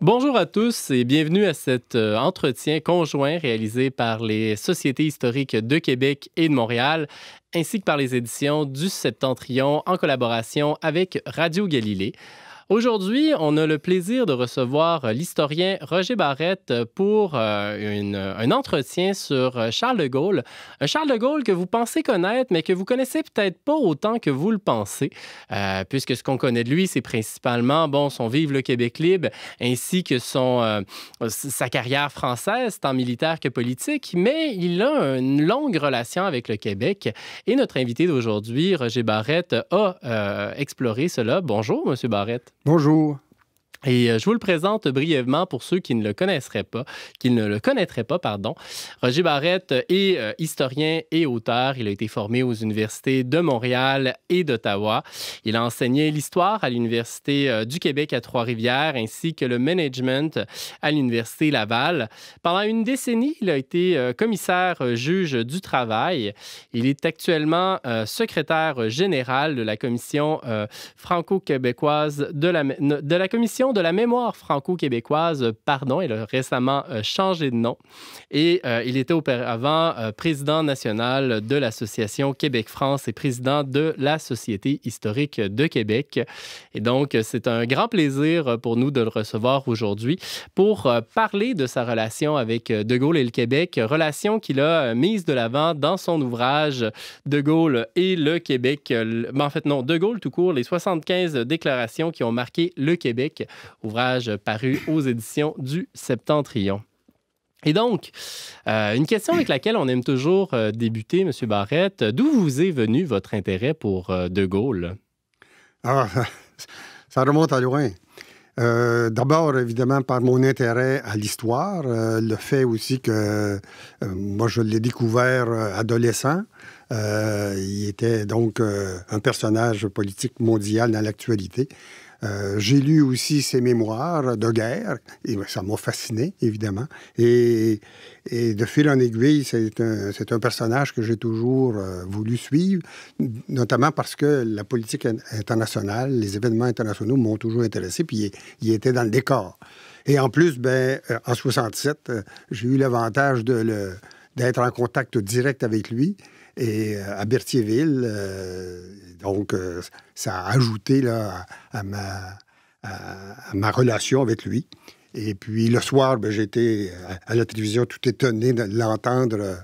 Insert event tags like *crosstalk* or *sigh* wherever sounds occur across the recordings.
Bonjour à tous et bienvenue à cet euh, entretien conjoint réalisé par les Sociétés historiques de Québec et de Montréal, ainsi que par les éditions du Septentrion en collaboration avec Radio Galilée. Aujourd'hui, on a le plaisir de recevoir euh, l'historien Roger Barrette pour euh, un entretien sur euh, Charles de Gaulle. Un Charles de Gaulle que vous pensez connaître, mais que vous connaissez peut-être pas autant que vous le pensez, puisque ce qu'on connaît de lui, c'est principalement bon, son vivre le Québec libre, ainsi que son, sa carrière française, tant militaire que politique, mais il a une longue relation avec le Québec. Et notre invité d'aujourd'hui, Roger Barrette, a exploré cela. Bonjour, Monsieur Barrette. Bonjour. Et euh, je vous le présente brièvement pour ceux qui ne le connaisseraient pas, qui ne le connaîtraient pas, pardon. Roger Barrette euh, est euh, historien et auteur. Il a été formé aux universités de Montréal et d'Ottawa. Il a enseigné l'histoire à l'Université du Québec à Trois-Rivières ainsi que le management à l'Université Laval. Pendant une décennie, il a été commissaire juge du travail. Il est actuellement secrétaire général de la Commission franco-québécoise de la, de la Commission de la mémoire franco-québécoise, pardon, il a récemment euh, changé de nom et euh, il était auparavant euh, président national de l'association Québec-France et président de la Société historique de Québec. Et donc, c'est un grand plaisir pour nous de le recevoir aujourd'hui pour parler de sa relation avec De Gaulle et le Québec, relation qu'il a mise de l'avant dans son ouvrage De Gaulle et le Québec. Ben, en fait, non, De Gaulle tout court, les 75 déclarations qui ont marqué le Québec, ouvrage paru aux éditions du Septentrion. Et donc, euh, une question avec laquelle on aime toujours euh, débuter, M. Barrett, euh, d'où vous est venu votre intérêt pour De Gaulle? Ah, *laughs* ça remonte à loin. D'abord, évidemment, par mon intérêt à l'histoire, le fait aussi que moi, je l'ai découvert adolescent. il était donc un personnage politique mondial dans l'actualité. Euh, j'ai lu aussi ses mémoires de guerre, et ben, ça m'a fasciné, évidemment. Et, de fil en aiguille, c'est un, un, personnage que j'ai toujours euh, voulu suivre, notamment parce que la politique internationale, les événements internationaux m'ont toujours intéressé, puis il, était dans le décor. Et en plus, ben, euh, en 67, j'ai eu l'avantage d'être en contact direct avec lui. Et euh, à Berthierville, euh, donc, euh, ça a ajouté là, à, ma, relation avec lui. Et puis le soir, ben, j'étais à la télévision tout étonné de l'entendre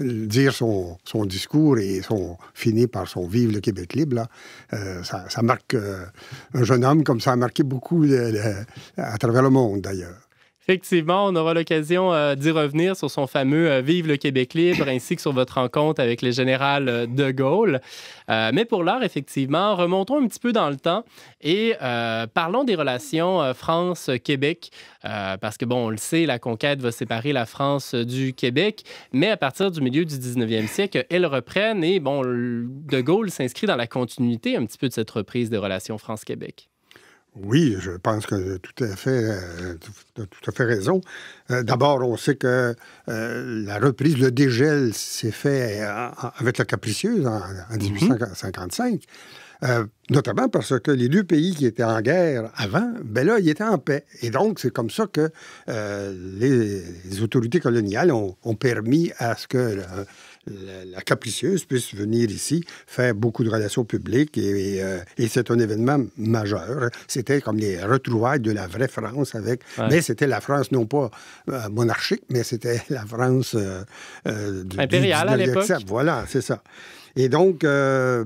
dire son, discours et son, fini par son Vive le Québec libre. ça, marque un jeune homme comme ça a marqué beaucoup à travers le monde d'ailleurs. Effectivement, on aura l'occasion euh, d'y revenir sur son fameux euh, Vive le Québec libre *laughs* ainsi que sur votre rencontre avec le général euh, de Gaulle. mais pour l'heure, effectivement, remontons un petit peu dans le temps et parlons des relations France-Québec parce que, bon, on le sait, la conquête va séparer la France du Québec, mais à partir du milieu du 19e siècle, elles reprennent et, bon, de Gaulle s'inscrit dans la continuité un petit peu de cette reprise des relations France-Québec. Oui, je pense que tout à fait, tu euh, as tout à fait raison. Euh, d'abord, on sait que euh, la reprise, le dégel s'est fait avec la capricieuse en, 1855. Mm-hmm. notamment parce que les deux pays qui étaient en guerre avant, ben là, ils étaient en paix. Et donc, c'est comme ça que les, autorités coloniales ont permis à ce que la, capricieuse puisse venir ici faire beaucoup de relations publiques. Euh, et, c'est un événement majeur. C'était comme les retrouvailles de la vraie France avec... Mais c'était la France non pas euh, monarchique, mais c'était la France... Euh, Impériale à l'époque. Voilà, c'est ça. Et donc, à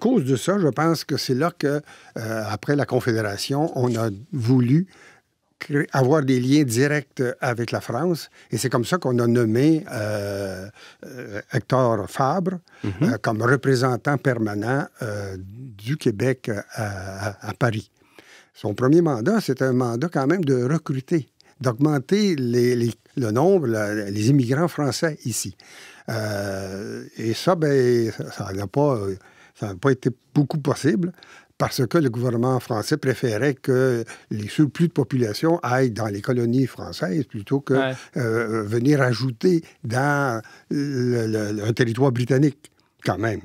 cause de ça, je pense que c'est là que, après la Confédération, on a voulu avoir des liens directs avec la France. Et c'est comme ça qu'on a nommé euh, euh, Hector Fabre mhm. euh, comme représentant permanent du Québec à, Paris. Son premier mandat, c'est un mandat quand même de recruter, d'augmenter les, le nombre, les immigrants français ici. et ça, ben, ça n'a pas ça n'a pas été beaucoup possible parce que le gouvernement français préférait que les surplus de population aillent dans les colonies françaises plutôt que euh, euh, venir ajouter dans le, un territoire britannique, quand même.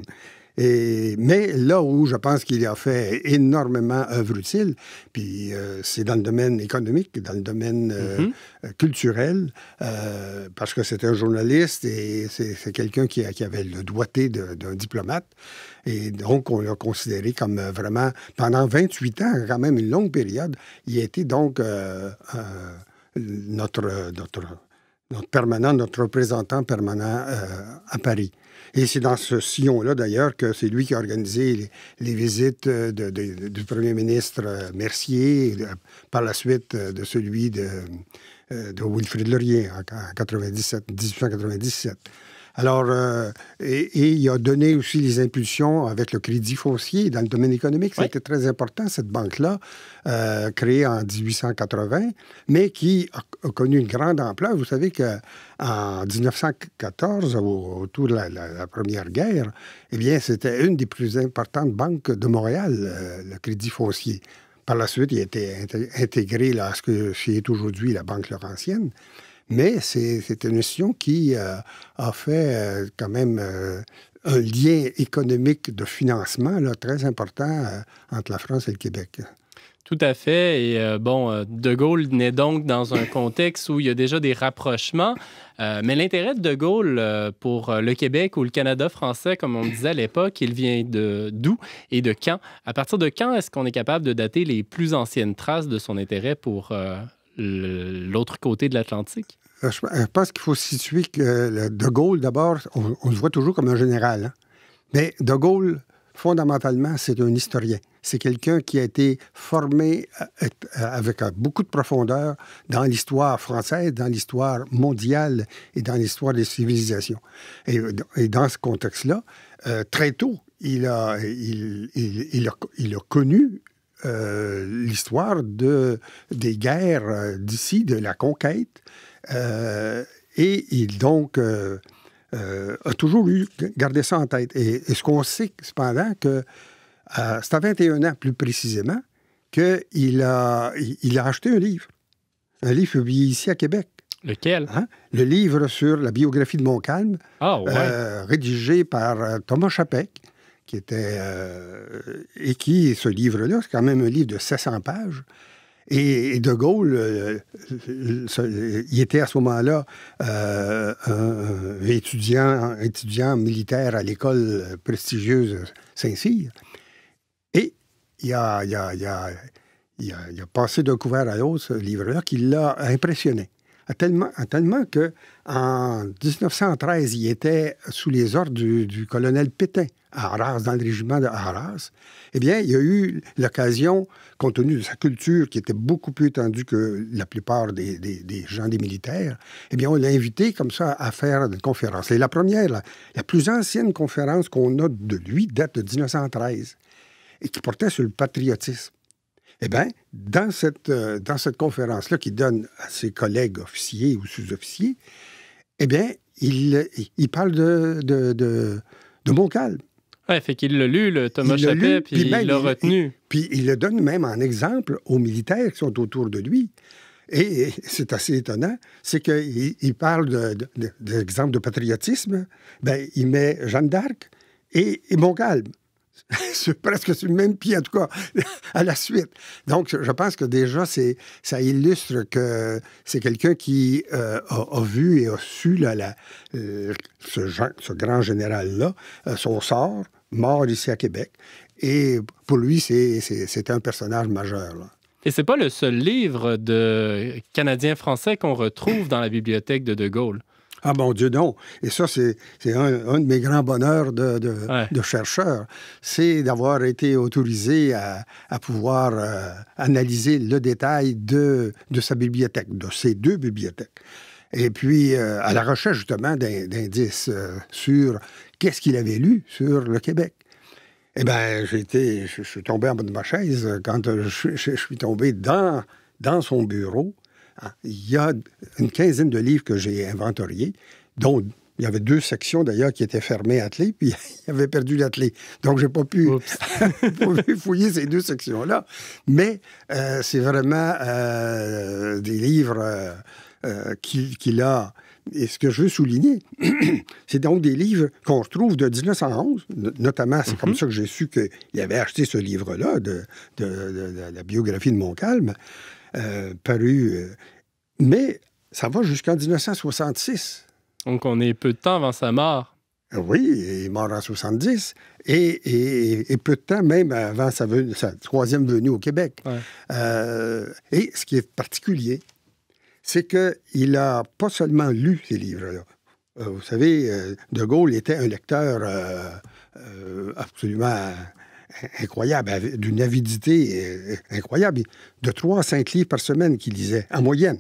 Et, mais là où je pense qu'il a fait énormément œuvre utile, puis euh, c'est dans le domaine économique, dans le domaine mm-hmm. culturel, parce que c'était un journaliste et c'est quelqu'un qui, qui, avait le doigté d'un diplomate. Et donc, on l'a considéré comme euh, vraiment, pendant 28 ans, quand même une longue période, il a été donc euh, euh, notre, notre, notre permanent, notre représentant permanent à Paris. Et c'est dans ce sillon-là, d'ailleurs, que c'est lui qui a organisé les, visites du premier ministre Mercier, par la suite de celui de, de Wilfrid Laurier en, 97, 1897. Alors, euh, et, il a donné aussi les impulsions avec le crédit foncier dans le domaine économique. C'était très important, cette banque-là, euh, créée en 1880, mais qui a, connu une grande ampleur. Vous savez qu'en 1914, autour de la, Première Guerre, eh bien, c'était une des plus importantes banques de Montréal, euh, le crédit foncier. Par la suite, il a été intégré là, à ce que est aujourd'hui la Banque Laurentienne. Mais c'est une notion qui euh, a fait euh, quand même euh, un lien économique de financement très important entre la France et le Québec. Tout à fait. Et bon, De Gaulle naît donc dans un contexte où il y a déjà des rapprochements. mais l'intérêt de De Gaulle pour le Québec ou le Canada français, comme on disait à l'époque, il vient de d'où et de quand? À partir de quand est-ce qu'on est capable de dater les plus anciennes traces de son intérêt pour l'autre côté de l'Atlantique? Euh, euh, je pense qu'il faut situer que De Gaulle, d'abord, on, le voit toujours comme un général. Hein. Mais De Gaulle, fondamentalement, c'est un historien. C'est quelqu'un qui a été formé euh, avec beaucoup de profondeur dans l'histoire française, dans l'histoire mondiale et dans l'histoire des civilisations. Et, dans ce contexte-là, très tôt, il a, il, il, il, a, il a connu euh, l'histoire de, des guerres euh, d'ici, de la conquête. Euh, et il donc a toujours eu gardé ça en tête. Et, ce qu'on sait cependant, que c'est à 21 ans plus précisément, qu'il a, il a acheté un livre. Un livre publié ici à Québec. Lequel? Hein? Le livre sur la biographie de Montcalm, ah, rédigé par Thomas Chapek qui était euh, et qui ce livre-là, c'est quand même un livre de 700 pages. Et, De Gaulle, euh, il était à ce moment-là euh, un, étudiant, militaire à l'école prestigieuse Saint-Cyr. Et il a, il il a passé d'un couvert à l'autre ce livre-là qui l'a impressionné à tellement, qu'en tellement que en 1913, il était sous les ordres du, colonel Pétain à Arras, dans le régiment de Arras. Eh bien, il y a eu l'occasion, compte tenu de sa culture qui était beaucoup plus étendue que la plupart des, gens des militaires, eh bien, on l'a invité comme ça à faire une conférence. Et la première, la, la plus ancienne conférence qu'on a de lui date de 1913 et qui portait sur le patriotisme. Eh bien, dans cette, euh, cette conférence-là qu'il donne à ses collègues officiers ou sous-officiers, eh bien, il, parle de, de, de, Montcalm. Oui, fait qu'il l'a lu, le Thomas puis, il l'a ben, retenu. puis il le donne même en exemple aux militaires qui sont autour de lui. Et, c'est assez étonnant, c'est qu'il il parle d'exemple de, patriotisme, ben, il met Jeanne d'Arc et, et Montcalm. C'est *laughs* presque sur le même pied, en tout cas, *laughs* à la suite. Donc, je pense que déjà, ça illustre que c'est quelqu'un qui euh, a, vu et a su euh, ce, grand général-là, euh, son sort, mort ici à Québec. Et pour lui, c'est, un personnage majeur. Là. Et c'est pas le seul livre de Canadien-Français qu'on retrouve dans la bibliothèque de De Gaulle. Ah mon Dieu, non. Et ça, c'est un, un, de mes grands bonheurs de, de, chercheur, c'est d'avoir été autorisé à, à pouvoir euh, analyser le détail de, de sa bibliothèque, de ses deux bibliothèques. Et puis, euh, à la recherche justement d'indices euh, sur qu'est-ce qu'il avait lu sur le Québec. Eh bien, j'ai je, je suis tombé en bas de ma chaise quand je, je suis tombé dans, dans son bureau il y a une quinzaine de livres que j'ai inventoriés, dont il y avait deux sections d'ailleurs qui étaient fermées à clé, puis *laughs* il avait perdu la Donc, j'ai *laughs* pas pu fouiller ces deux sections-là. Mais euh, c'est vraiment euh, des livres qu'il euh, qui a. Et ce que je veux souligner, *clears throat* c'est donc des livres qu'on retrouve de 1911, notamment, c'est comme mhm. ça que j'ai su qu'il avait acheté ce livre-là de, la biographie de Montcalm. Euh, paru. Euh, mais ça va jusqu'en 1966. Donc, on est peu de temps avant sa mort. Euh, oui, il est mort en 70 et, peu de temps même avant sa, venue, sa troisième venue au Québec. et ce qui est particulier, c'est qu'il n'a pas seulement lu ces livres-là. vous savez, De Gaulle était un lecteur absolument incroyable, d'une avidité euh, incroyable, de 3 à 5 livres par semaine qu'il lisait, en moyenne.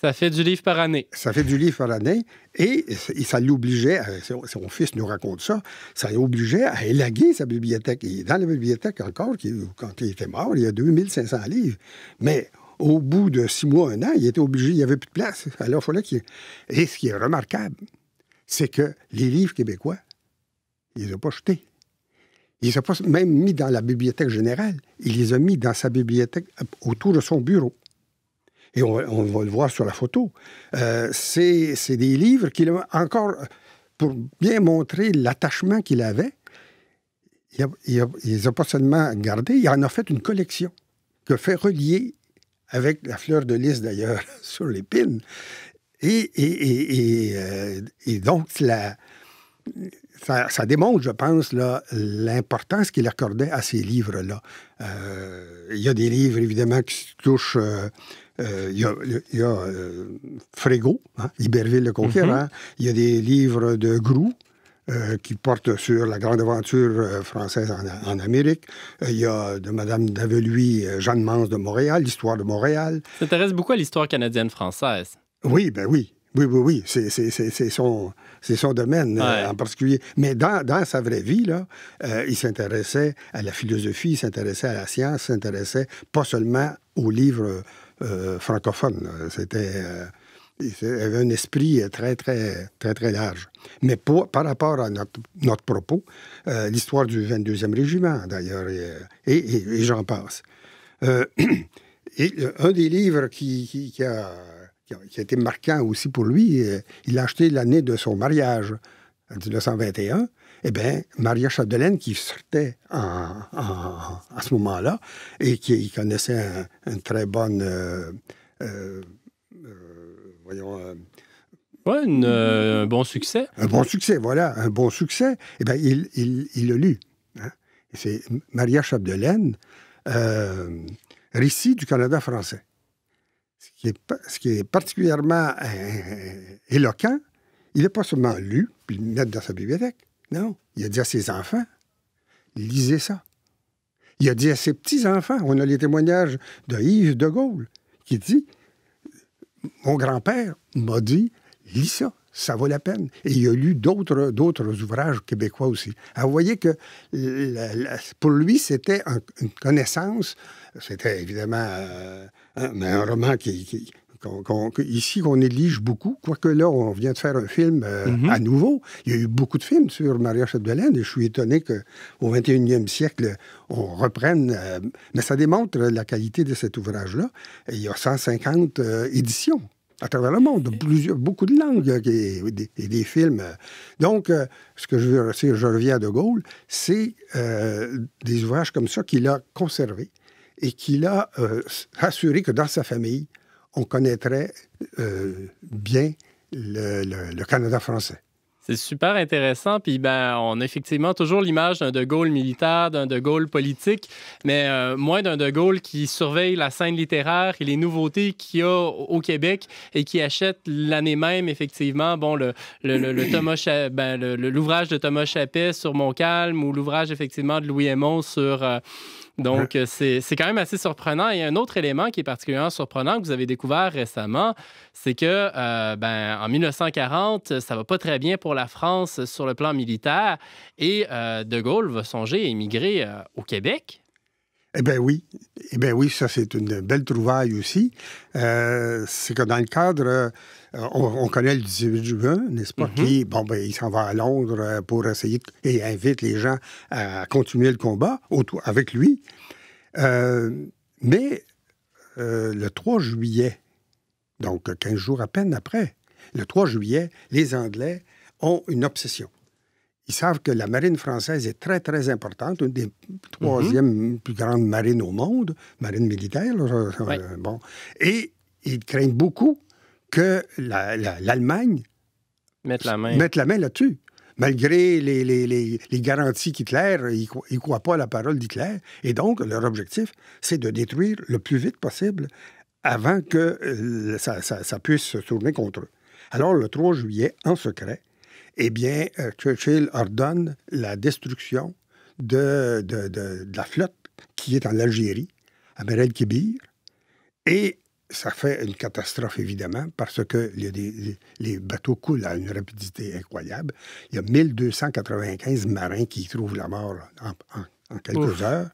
Ça fait du livre par année. Ça fait du livre par année. Et, ça l'obligeait, euh, son fils nous raconte ça, ça l'obligeait à élaguer sa bibliothèque. Et dans la bibliothèque encore, quand il était mort, il y a 2500 livres. Mais au bout de six mois, un an, il était obligé, il n'y avait plus de place. Alors, il fallait Et ce qui est remarquable, c'est que les livres québécois, ils les ont pas jetés. Il les a pas même mis dans la bibliothèque générale. Il les a mis dans sa bibliothèque autour de son bureau. Et on, va le voir sur la photo. Euh, c'est des livres qu'il a encore, pour bien montrer l'attachement qu'il avait, il, ne il, les a pas seulement gardés, il en a fait une collection que fait relier avec la fleur de lys d'ailleurs *laughs* sur l'épine. Euh, et, donc, la, ça, démontre, je pense, l'importance qu'il accordait à ces livres-là. Euh, il y a des livres, évidemment, qui touchent... Euh, euh, il y a, Frégo, hein, Iberville le Conquérant. Mhm. Hein. Il y a des livres de Grou. qui portent sur la grande aventure française en, Amérique. Il y a de Madame d'Aveluy, Jeanne Mance de Montréal, l'histoire de Montréal. Ça t'intéresse beaucoup à l'histoire canadienne-française. Oui, ben oui. Oui, oui, oui. C'est son, c'est son domaine euh, en particulier. Mais dans, dans sa vraie vie, là, euh, il s'intéressait à la philosophie, il s'intéressait à la science, il s'intéressait pas seulement aux livres euh, francophones. C'était il avait un esprit très, très, très, très large. Mais par rapport à notre, notre propos, l'histoire du 22e régiment, d'ailleurs, et, j'en passe. *clears throat* et, un des livres qui, qui a qui a, été marquant aussi pour lui. Euh, il a acheté l'année de son mariage, en 1921. Eh bien, Maria Chapdelaine, qui sortait à ce moment-là et qui connaissait un, très bonne. Euh, euh, voyons. un bon succès. Un bon succès, voilà, un bon succès. Eh bien, il, il, il l'a lu. Hein. C'est Maria Chapdelaine, Récit du Canada français ce qui est, particulièrement euh, euh, éloquent, il n'a pas seulement lu, puis le mettre dans sa bibliothèque. Non, il a dit à ses enfants, lisez ça. Il a dit à ses petits-enfants, on a les témoignages de Yves de Gaulle, qui dit, mon grand-père m'a dit, lis ça, ça vaut la peine. Et il a lu d'autres, ouvrages québécois aussi. Alors, ah, vous voyez que pour lui, c'était une connaissance, c'était évidemment euh, Hein, mais un roman qui, on, élige beaucoup, quoique là, on vient de faire un film euh, mhm. à nouveau. Il y a eu beaucoup de films sur Maria Chapdelaine et je suis étonné qu'au 21e siècle, on reprenne. Euh, mais ça démontre la qualité de cet ouvrage-là. Il y a 150 euh, éditions à travers le monde, plusieurs, beaucoup de langues et, des, films. Donc, ce que je veux dire, je reviens à De Gaulle, c'est des ouvrages comme ça qu'il a conservés et qu'il a euh, assuré que dans sa famille, on connaîtrait euh, bien le, Canada français. C'est super intéressant. Puis ben, on a effectivement toujours l'image d'un De Gaulle militaire, d'un De Gaulle politique, mais euh, moins d'un De Gaulle qui surveille la scène littéraire et les nouveautés qu'il y a au Québec et qui achète l'année même, effectivement, bon, le, le, ben, l'ouvrage de Thomas Chappé sur Montcalm ou l'ouvrage, effectivement, de Louis Aymon sur... Donc, euh, c'est quand même assez surprenant. Et un autre élément qui est particulièrement surprenant que vous avez découvert récemment, c'est que euh, ben, en 1940, ça va pas très bien pour la France sur le plan militaire et euh, De Gaulle va songer à émigrer au Québec. Eh bien oui, eh bien oui, ça c'est une belle trouvaille aussi. c'est que dans le cadre euh, on, connaît le 18 juin, n'est-ce pas? Mhm. Qui, bon, ben, il s'en va à Londres euh, pour essayer et invite les gens à continuer le combat autour, avec lui. Euh, mais le 3 juillet, donc 15 jours à peine après, le 3 juillet, les Anglais ont une obsession. Ils savent que la marine française est très, très importante, une des troisièmes mhm. plus grandes marines au monde, marine militaire. bon, et ils craignent beaucoup que l'Allemagne mette la main, là-dessus. Malgré les, garanties qu'Hitler, ils ne croient, pas à la parole d'Hitler. Et donc, leur objectif, c'est de détruire le plus vite possible avant que euh, ça, puisse se tourner contre eux. Alors, le 3 juillet, en secret, eh bien, euh, Churchill ordonne la destruction de, la flotte qui est en Algérie, à Merel Kébir, et ça fait une catastrophe, évidemment, parce que les bateaux coulent à une rapidité incroyable. Il y a 1295 marins qui trouvent la mort en, quelques heures.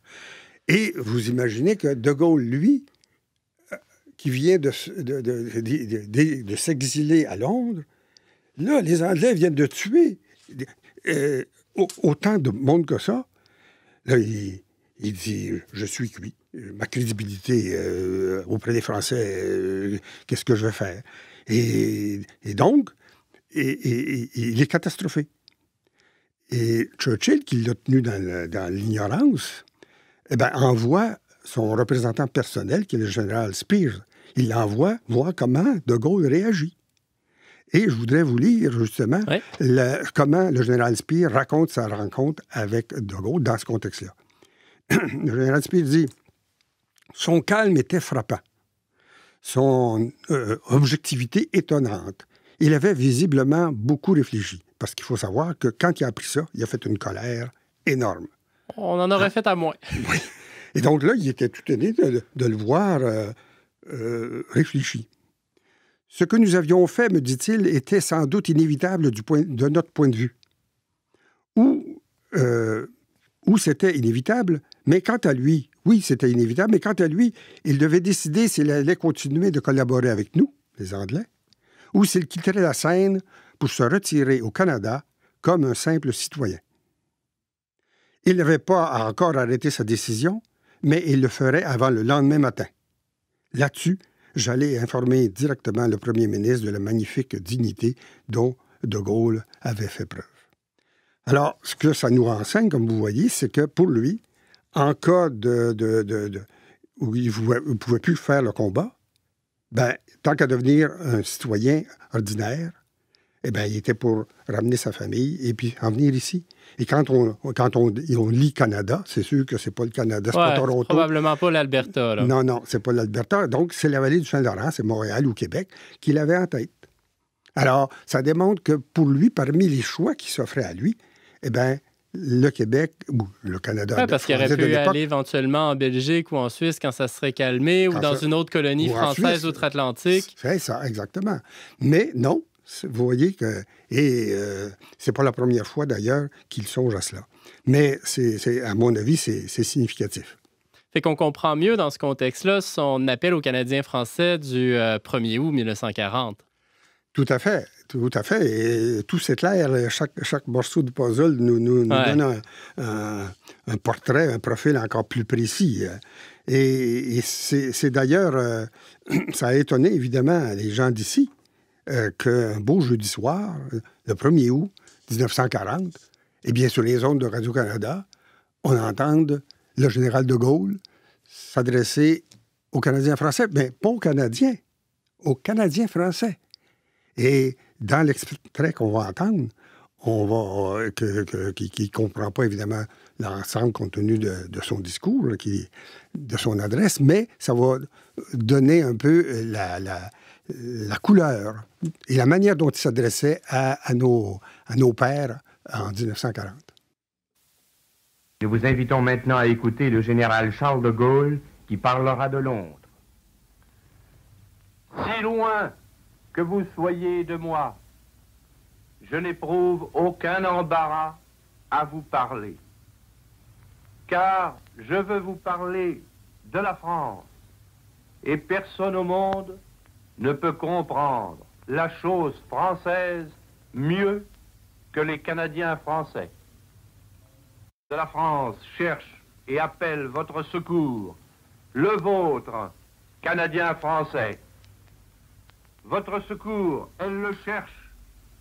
Et vous imaginez que De Gaulle, lui, euh, qui vient de, de, s'exiler à Londres, là, les Anglais viennent de tuer euh, autant de monde que ça. Là, il dit Je suis cuit. Euh, ma crédibilité euh, auprès des Français, euh, qu'est-ce que je vais faire? Et, donc, il est catastrophé. Et Churchill, qui l'a tenu dans l'ignorance, eh ben, envoie son représentant personnel, qui est le général Spears. Il l'envoie voir comment De Gaulle réagit. Et je voudrais vous lire justement comment le général Spears raconte sa rencontre avec De Gaulle dans ce contexte-là. *clears throat* le général Spears dit son calme était frappant. Son euh, objectivité étonnante. Il avait visiblement beaucoup réfléchi. Parce qu'il faut savoir que quand il a appris ça, il a fait une colère énorme. On en aurait ah. fait à moins. *laughs* Oui. Et donc là, il était tout étonné de, le voir euh, euh, réfléchi. Ce que nous avions fait, me dit-il, était sans doute inévitable du point, de notre point de vue. Ou, ou c'était inévitable, mais quant à lui, oui, c'était inévitable, mais quant à lui, il devait décider s'il allait continuer de collaborer avec nous, les Anglais, ou s'il quitterait la scène pour se retirer au Canada comme un simple citoyen. Il n'avait pas encore arrêté sa décision, mais il le ferait avant le lendemain matin. Là-dessus, j'allais informer directement le premier ministre de la magnifique dignité dont De Gaulle avait fait preuve. Alors, ce que ça nous renseigne, comme vous voyez, c'est que pour lui, en cas de, où il ne pouvait plus faire le combat, ben, tant qu'à devenir un citoyen ordinaire, eh ben, il était pour ramener sa famille et puis en venir ici. Et quand on, quand on, lit Canada, c'est sûr que c'est pas le Canada, c'est pas Toronto. Probablement pas l'Alberta. Non, non, c'est pas l'Alberta. Donc, c'est la vallée du Saint-Laurent, c'est Montréal ou Québec, qu'il avait en tête. Alors, ça démontre que pour lui, parmi les choix qui s'offraient à lui, eh bien, le Québec ou le Canada. parce qu'il aurait pu aller éventuellement en Belgique ou en Suisse quand ça serait calmé ou dans une autre colonie française outre-Atlantique. C'est ça, exactement. Mais non, vous voyez que... Et euh, c'est pas la première fois, d'ailleurs, qu'il songe à cela. Mais, c'est, à mon avis, c'est significatif. Fait qu'on comprend mieux dans ce contexte-là son appel aux Canadiens français du 1er euh, août 1940. Tout à fait, tout à fait. Et tout s'éclaire. Chaque, chaque morceau de puzzle nous, nous, donne un, portrait, un profil encore plus précis. Et, c'est d'ailleurs, euh, *clears throat* ça a étonné évidemment les gens d'ici euh, qu'un beau jeudi soir, le 1er août 1940, et eh bien sur les ondes de Radio-Canada, on entende le général de Gaulle s'adresser aux Canadiens français, mais pas aux Canadiens, aux Canadiens français. Et dans l'extrait qu'on va entendre, on va, qui ne comprend pas évidemment l'ensemble contenu de, son discours, qui, de son adresse, mais ça va donner un peu la, couleur et la manière dont il s'adressait à, nos, à nos pères en 1940. Nous vous invitons maintenant à écouter le général Charles de Gaulle qui parlera de Londres. Si loin que vous soyez de moi, je n'éprouve aucun embarras à vous parler, car je veux vous parler de la France, et personne au monde ne peut comprendre la chose française mieux que les Canadiens français. De la France cherche et appelle votre secours, le vôtre, Canadien français. Votre secours, elle le cherche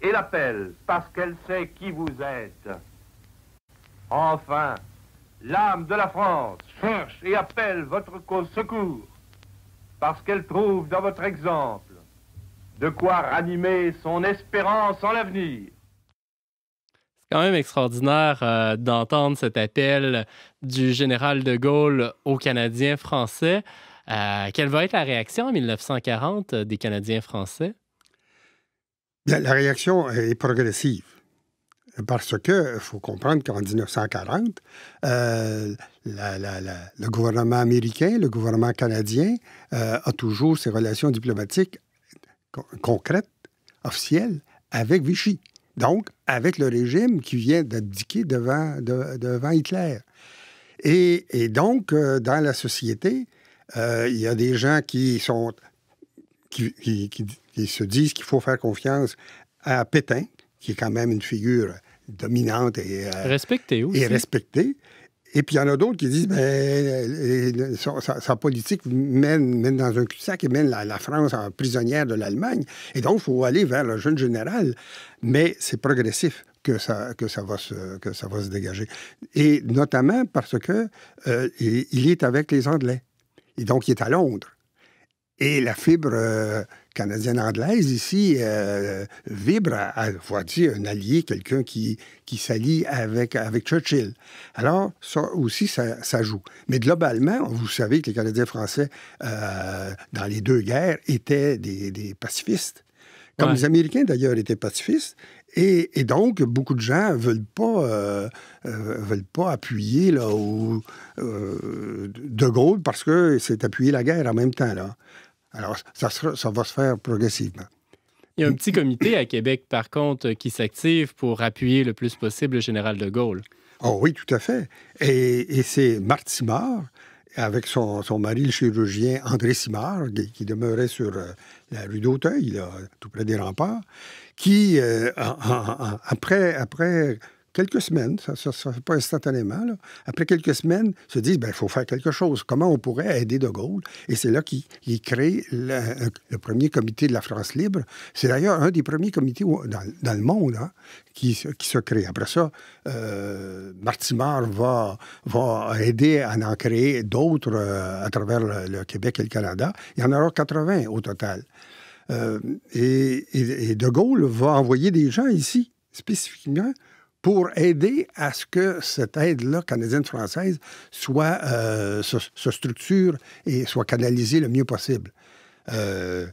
et l'appelle parce qu'elle sait qui vous êtes. Enfin, l'âme de la France cherche et appelle votre cause secours parce qu'elle trouve dans votre exemple de quoi ranimer son espérance en l'avenir C'est quand même extraordinaire euh, d'entendre cet appel du général de Gaulle aux Canadiens français. Euh, quelle va être la réaction en 1940 euh, des Canadiens français? La, réaction est progressive. Parce qu'il faut comprendre qu'en 1940, euh, le gouvernement américain, le gouvernement canadien a toujours ses relations diplomatiques concrètes, officielles, avec Vichy. Donc, avec le régime qui vient d'abdiquer devant, devant Hitler. Et, donc, dans la société, euh, il y a des gens qui sont qui, se disent qu'il faut faire confiance à Pétain, qui est quand même une figure dominante et, euh, respectée, et Et puis il y en a d'autres qui disent que ben, euh, sa, politique mène, dans un cul-de-sac et mène la, France en prisonnière de l'Allemagne. Et donc, il faut aller vers le jeune général. Mais c'est progressif que ça, que, ça va se, que ça va se dégager. Et notamment parce que il est avec les Anglais. Et donc, il est à Londres. Et la fibre euh, canadienne-anglaise, ici, euh, vibre à, à dire, un allié, quelqu'un qui, qui s'allie avec, avec Churchill. Alors, ça aussi, ça, joue. Mais globalement, vous savez que les Canadiens français, euh, dans les deux guerres, étaient des pacifistes. Comme les Américains, d'ailleurs, étaient pacifistes. Et, donc, beaucoup de gens veulent pas, euh, euh, veulent pas appuyer là, euh, De Gaulle parce que c'est appuyer la guerre en même temps. Là. Alors, ça, ça va se faire progressivement. Il y a un petit comité à Québec, par contre, qui s'active pour appuyer le plus possible le général de Gaulle. Oh oui, tout à fait. Et, et c'est Martimard, avec son, mari, le chirurgien André Simard, qui, demeurait sur euh, la rue d'Auteuil, tout près des remparts, qui, euh, après, après quelques semaines, ça ne se fait pas instantanément, après quelques semaines, se disent, il ben, faut faire quelque chose. Comment on pourrait aider De Gaulle? Et c'est là qu'il crée le, premier comité de la France libre. C'est d'ailleurs un des premiers comités dans, le monde hein, qui, se crée. Après ça, euh, va, aider à en créer d'autres euh, à travers le, Québec et le Canada. Il y en aura 80 au total. Euh, et, De Gaulle va envoyer des gens ici, spécifiquement, pour aider à ce que cette aide-là canadienne-française soit euh, se, structure et soit canalisée le mieux possible. Euh,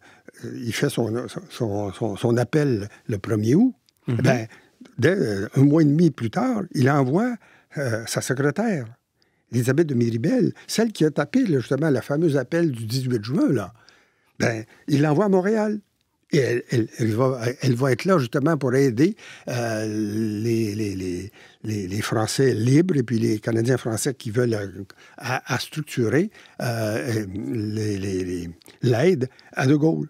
il fait son, son, appel le 1er août. Eh mhm. ben, euh, un mois et demi plus tard, il envoie sa secrétaire, Elisabeth de Miribel, celle qui a tapé justement la fameuse appel du 18 juin. Là. Ben, il l'envoie à Montréal. Et elle, va, être là justement pour aider euh, les, les, Français libres et puis les Canadiens français qui veulent euh, à, structurer euh, l'aide à De Gaulle.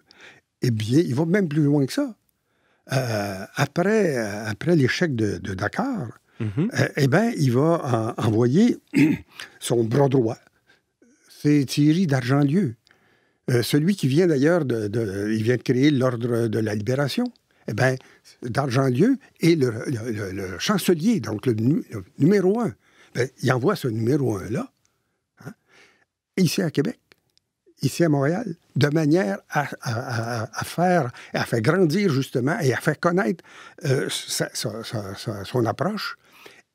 Eh bien, il va même plus loin que ça. après après l'échec de, Dakar, mm-hmm. eh bien, il va envoyer son bras droit. C'est Thierry d'Argentlieu euh, celui qui vient d'ailleurs de, il vient créer l'ordre de la libération. Eh bien, est le, chancelier, donc le, numéro un. Ben, il envoie ce numéro un-là, hein, ici à Québec, ici à Montréal, de manière à, faire, à faire grandir justement et à faire connaître euh, son approche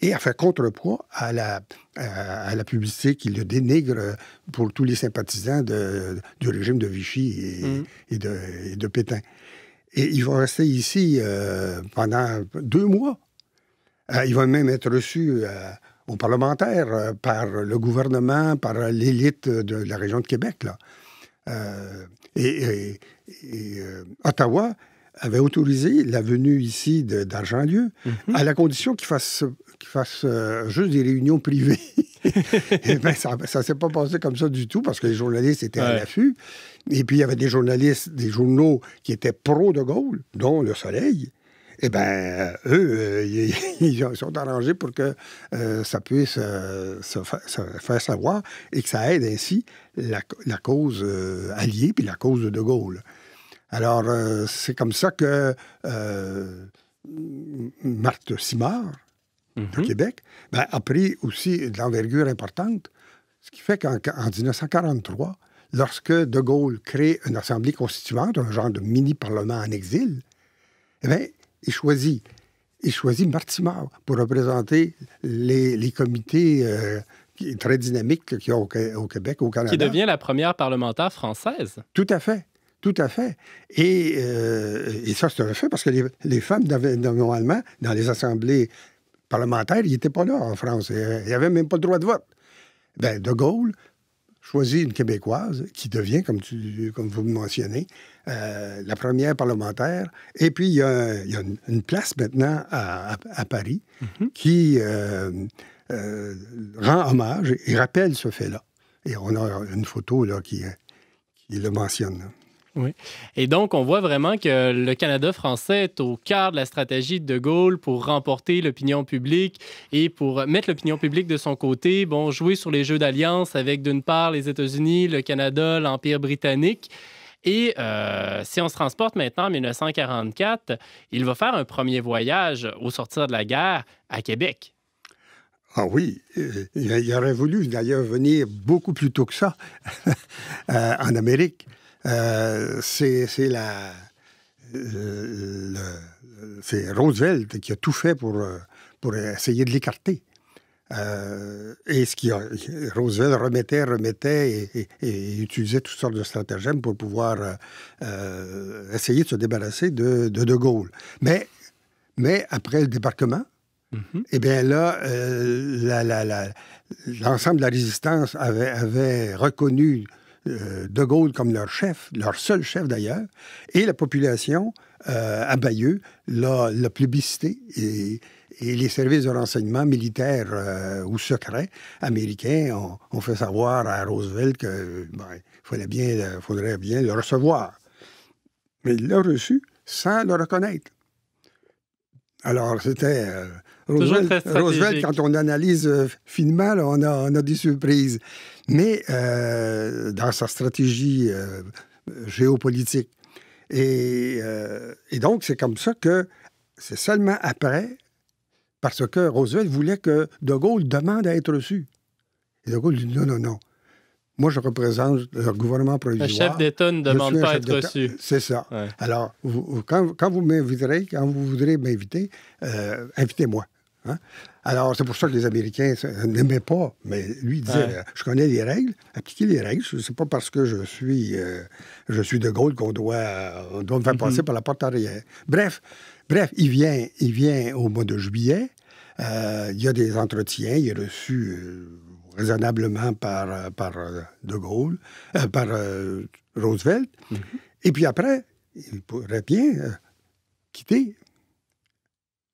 et à faire contrepoids à la, à, la publicité qui le dénigre pour tous les sympathisants de, du régime de Vichy et, mhm. de, et, de, Pétain. Et il va rester ici euh, pendant deux mois. Euh, il va même être reçu euh, au parlementaire par le gouvernement, par l'élite de la région de Québec. Là. et, Ottawa avait autorisé la venue ici d'Argentlieu, mhm. à la condition qu'il fasse qu'ils fasse euh, juste des réunions privées. *laughs* et eh ben, ça ne s'est pas passé comme ça du tout parce que les journalistes étaient à l'affût. Et puis, il y avait des journalistes, des journaux qui étaient pro-De Gaulle, dont Le Soleil. Eh bien, euh, eux, euh, *laughs* ils sont arrangés pour que ça puisse se, faire savoir et que ça aide ainsi la, la cause alliée puis la cause de De Gaulle. Alors, c'est comme ça que Marthe Simard, au mhm. Québec, ben, a pris aussi de l'envergure importante, ce qui fait qu'en 1943, lorsque De Gaulle crée une assemblée constituante, un genre de mini-parlement en exil, eh bien, il choisit, il choisit pour représenter les, les comités euh, très dynamiques qu'il y a au, Québec, au Canada. Qui devient la première parlementaire française. Tout à fait. Tout à fait. Et, euh, et ça, c'est un fait parce que les, les femmes, normalement, dans les assemblées parlementaire, il n'était pas là en France. Il avait même pas le droit de vote. Ben, de Gaulle choisit une Québécoise qui devient, comme, comme vous le mentionnez, euh, la première parlementaire. Et puis, il y a, une, place maintenant à, Paris mhm. qui euh, euh, rend hommage et rappelle ce fait-là. Et on a une photo là, qui, qui le mentionne. Oui. Et donc, on voit vraiment que le Canada français est au cœur de la stratégie de Gaulle pour remporter l'opinion publique et pour mettre l'opinion publique de son côté, bon, jouer sur les jeux d'alliance avec d'une part les États-Unis, le Canada, l'Empire britannique. Et euh, si on se transporte maintenant en 1944, il va faire un premier voyage au sortir de la guerre à Québec. Ah oui, euh, il aurait voulu d'ailleurs venir beaucoup plus tôt que ça *laughs* euh, en Amérique. Euh, c'est la. Roosevelt qui a tout fait pour, euh, pour essayer de l'écarter. Euh, et ce qui Roosevelt remettait, remettait et, utilisait toutes sortes de stratagèmes pour pouvoir essayer de se débarrasser de De, Gaulle. Mais, mais après le débarquement, mm-hmm. eh bien là, l'ensemble de la résistance avait reconnu euh, de Gaulle comme leur chef, leur seul chef d'ailleurs, et la population euh, à Bayeux l'a, publicité et, les services de renseignement militaires euh, ou secrets américains ont, fait savoir à Roosevelt qu'il ben, fallait bien, faudrait bien le recevoir. Mais il l'a reçu sans le reconnaître. Alors, c'était. Roosevelt, quand on analyse finement, on, a, on, a, des surprises. Mais euh, dans sa stratégie euh, géopolitique. Euh, et, donc, c'est comme ça que c'est seulement après, parce que Roosevelt voulait que De Gaulle demande à être reçu. Et De Gaulle dit non, non, non. Moi, je représente le gouvernement provisoire. Le chef d'État ne demande pas à être reçu. C'est ça. Alors, quand, vous m'inviterez, quand vous voudrez m'inviter, invitez-moi. Hein. Alors, c'est pour ça que les Américains euh, n'aimaient pas, mais lui disait euh, Je connais les règles, appliquez les règles. Ce n'est pas parce que je suis, euh, je suis de Gaulle qu'on doit, doit, me faire mm-hmm. passer par la porte arrière. Bref, bref il, vient, il vient au mois de juillet. il y a des entretiens, il est reçu raisonnablement par, par De Gaulle, par Roosevelt. Mm-hmm. Et puis après, il pourrait bien quitter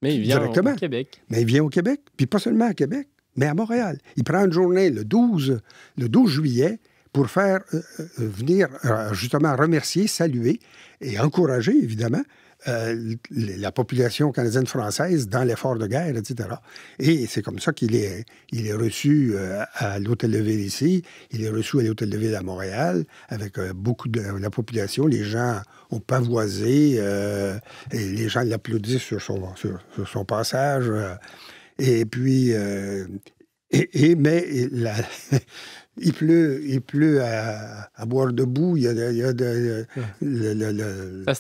mais il vient au Québec. Mais il vient au Québec, puis pas seulement à Québec, mais à Montréal. Il prend une journée le 12, le 12 juillet pour faire euh, euh, venir euh, justement remercier, saluer et encourager évidemment euh, la population canadienne-française dans l'effort de guerre, etc. Et c'est comme ça qu'il est, il est reçu euh, à l'Hôtel de Ville ici, il est reçu à l'Hôtel de Ville à Montréal, avec euh, beaucoup de la population, les gens ont pavoisé, et les gens l'applaudissent sur son, passage. et puis, et, mais la, *laughs* il pleut, il pleut à, boire debout. Il y a, de, la le, le, le, ça,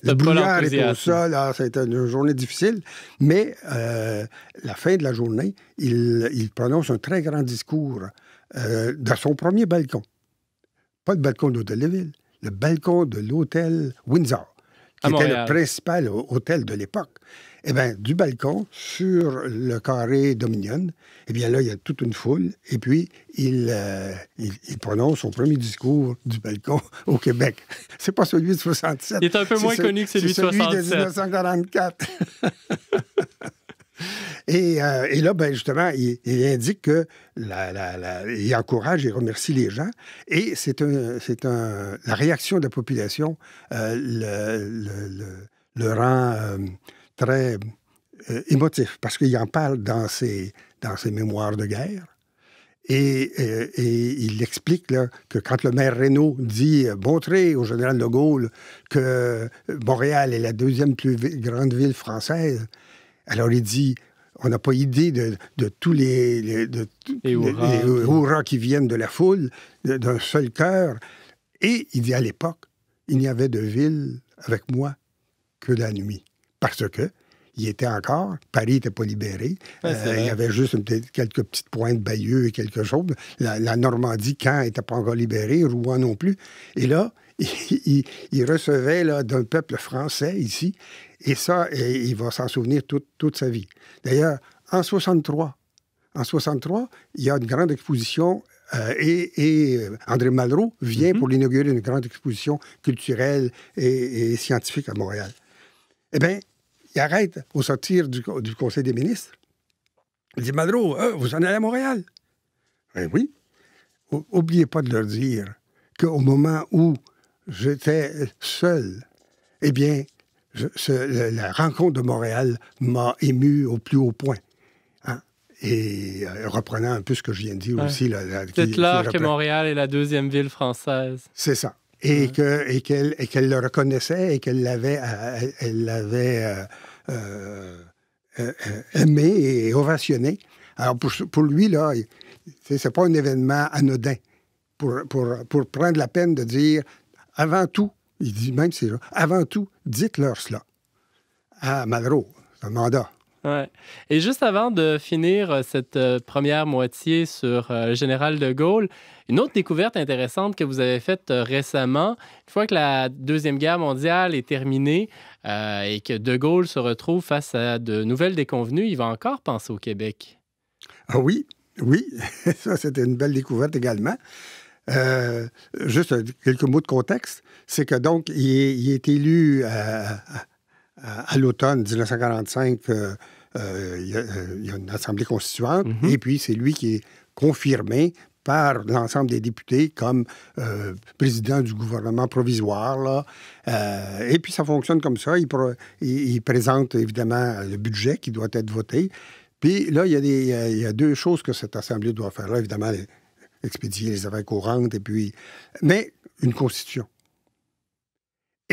ça a une journée difficile. Mais euh, la fin de la journée, il, prononce un très grand discours euh, dans son premier balcon. Pas le balcon l'hôtel de Ville, le balcon de l'hôtel Windsor, qui était le principal hôtel de l'époque. Eh bien, du balcon sur le carré Dominion, eh bien là, il y a toute une foule. Et puis, il, euh, il, prononce son premier discours du balcon *laughs* au Québec. C'est pas celui de 67. Il est un peu moins connu que celui, de 67. de 1944. *laughs* Euh, et, là, ben, justement, il, indique que la, il encourage et remercie les gens. Et c'est un, un, la réaction de la population euh, le, rend très euh, émotif, parce qu'il en parle dans ses, dans mémoires de guerre. Et, euh, il explique que quand le maire Reynaud dit euh, montrer au général de Gaulle que euh, Montréal est la deuxième plus grande ville française, alors il dit on n'a pas idée de, tous les, hurrahs qui viennent de la foule, d'un seul cœur. Et il dit à l'époque, il n'y avait de ville avec moi que la nuit parce que il était encore. Paris n'était pas libéré. Euh, il y avait juste quelques petites pointes, Bayeux et quelque chose. La, Normandie, Caen n'était pas encore libérée, Rouen non plus. Et là, *laughs* il, recevait d'un peuple français ici. Et ça, il va s'en souvenir toute sa vie. D'ailleurs, en 63, en 63, il y a une grande exposition euh, et, André Malraux vient mhm. pour l'inaugurer une grande exposition culturelle et, et scientifique à Montréal. Eh bien, il arrête au sortir du, Conseil des ministres. Il dit Madro, euh, vous en allez à Montréal. Ben oui. Oubliez pas de leur dire qu'au moment où j'étais seul, eh bien, la rencontre de Montréal m'a ému au plus haut point. Hein. Et euh, reprenant un peu ce que je viens de dire aussi. Là, là, que Montréal est la deuxième ville française. C'est ça et hein? et qu'elle le reconnaissait et qu'elle l'avait euh, elle, euh, euh, aimé et ovationné. Alors pour, pour lui là, c'est pas un événement anodin. Pour, pour, prendre la peine de dire avant tout, il dit même c'est avant tout, dites-leur cela à Malraux, un mandat. Et juste avant de finir euh, cette euh, première moitié sur euh, le général de Gaulle, une autre découverte intéressante que vous avez faite récemment, une fois que la Deuxième Guerre mondiale est terminée et que de Gaulle se retrouve face à de nouvelles déconvenues, il va encore penser au Québec. Ah oui, oui, *laughs* ça c'était une belle découverte également. juste quelques mots de contexte, c'est que donc il est, élu à l'automne 1945, euh, euh, euh, il, y a, une assemblée constituante, mhm. et puis c'est lui qui est confirmé par l'ensemble des députés comme président du gouvernement provisoire. et puis ça fonctionne comme ça. Il, il, présente évidemment le budget qui doit être voté. Puis là, il y, a il deux choses que cette Assemblée doit faire. Là, évidemment, expédier les affaires courantes et puis... Mais une constitution.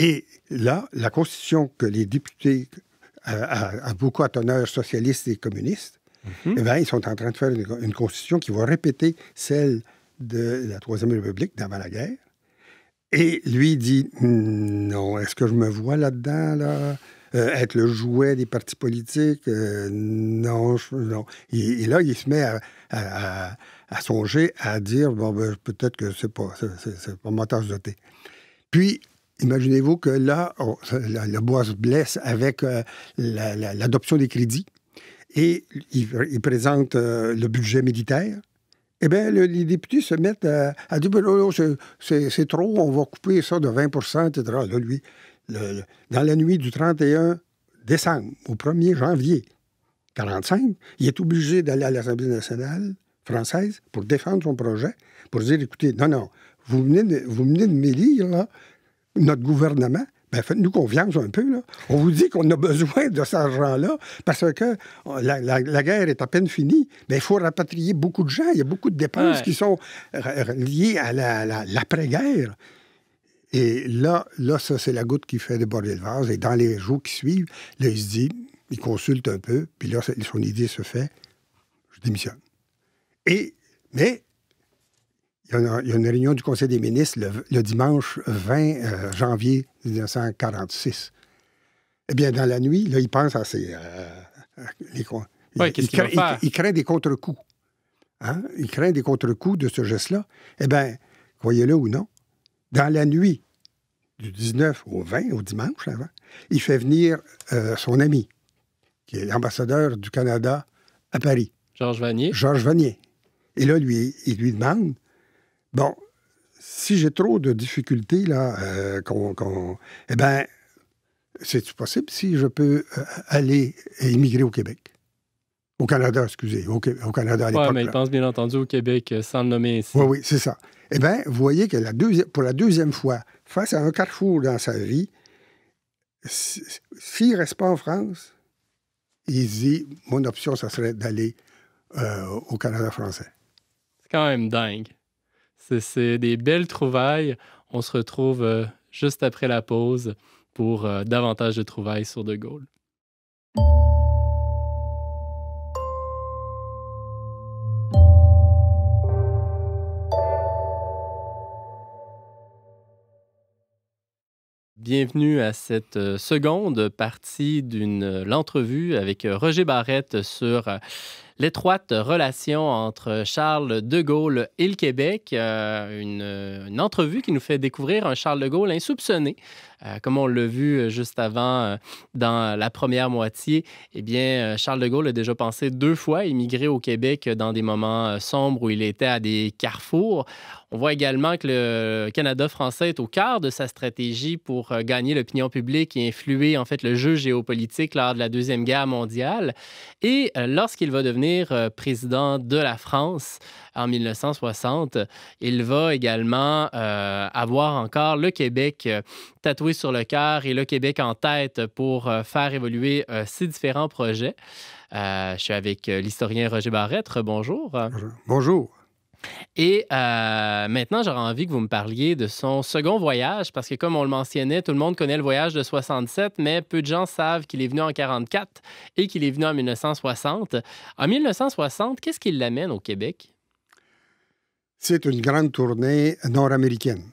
Et là, la constitution que les députés, à, beaucoup à teneur socialiste et communistes, mhm. eh ben, ils sont en train de faire une, constitution qui va répéter celle de la Troisième République d'avant la guerre. Et lui dit non, est-ce que je me vois là-dedans, là, euh, être le jouet des partis politiques euh, Non, non. Et, là, il se met à, songer, à dire bon, ben, peut-être que c'est pas, c'est, pas ma tasse de thé. Puis Imaginez-vous que là, le bois se blesse avec euh, l'adoption des crédits et il, présente euh, le budget militaire. Eh bien, les députés se mettent euh, à, dire, ben c'est trop, on va couper ça de 20 etc. lui, dans la nuit du 31 décembre au 1er janvier 1945, il est obligé d'aller à l'Assemblée nationale française pour défendre son projet, pour dire, écoutez, non, non, vous venez de, vous venez de m'élire, là, notre gouvernement, ben faites-nous confiance un peu. Là. On vous dit qu'on a besoin de cet argent-là parce que oh, la, guerre est à peine finie. Mais il faut rapatrier beaucoup de gens. Il y a beaucoup de dépenses qui sont euh, euh, liées à l'après-guerre. et là, là ça, c'est la goutte qui fait déborder le vase. Et dans les jours qui suivent, là, il se dit, il consulte un peu, puis là, son idée se fait, je démissionne. Et, mais il y, a, une réunion du Conseil des ministres le, dimanche 20 euh, janvier 1946. Eh bien, dans la nuit, là, il pense à ces... Euh, euh, il, craint, des contre-coups. Hein? Il craint des contre-coups de ce geste-là. Eh bien, croyez-le ou non, dans la nuit du 19 au 20, au dimanche il fait venir son ami, qui est l'ambassadeur du Canada à Paris. Georges Vanier. Georges Vanier. Et là, lui, il lui demande Bon, si j'ai trop de difficultés, là, euh, eh bien, cest possible si je peux euh, aller et immigrer au Québec? Au Canada, excusez, au, Canada à l'époque. Oui, mais il pense bien entendu au Québec, euh, sans le nommer Oui, oui, c'est ça. Eh bien, vous voyez que pour la deuxième fois, face à un carrefour dans sa vie, s'il ne reste pas en France, il dit, mon option, ça serait d'aller au Canada français. C'est quand même dingue. C'est des belles trouvailles. On se retrouve euh, juste après la pause pour euh, davantage de trouvailles sur De Gaulle. Bienvenue à cette euh, seconde partie d'une l'entrevue avec Roger Barrette sur l'étroite relation entre Charles de Gaulle et le Québec. Euh, une, une, entrevue qui nous fait découvrir un Charles de Gaulle insoupçonné, euh, comme on l'a vu euh, juste avant euh, dans la première moitié, eh bien, Charles de Gaulle a déjà pensé deux fois émigrer au Québec dans des moments sombres où il était à des carrefours. On voit également que le Canada français est au cœur de sa stratégie pour gagner l'opinion publique et influer en fait le jeu géopolitique lors de la Deuxième Guerre mondiale. Et lorsqu'il va devenir président de la France en 1960, il va également avoir encore le Québec tatoué sur le cœur et le Québec en tête pour euh, faire évoluer euh, six différents projets. Euh, je suis avec l'historien Roger Barrette. Bonjour. Bonjour. Et maintenant, j'aurais envie que vous me parliez de son second voyage, parce que comme on le mentionnait, tout le monde connaît le voyage de 67, mais peu de gens savent qu'il est venu en 44 et qu'il est venu en 1960. En 1960, qu'est-ce qui l'amène au Québec? C'est une grande tournée nord-américaine.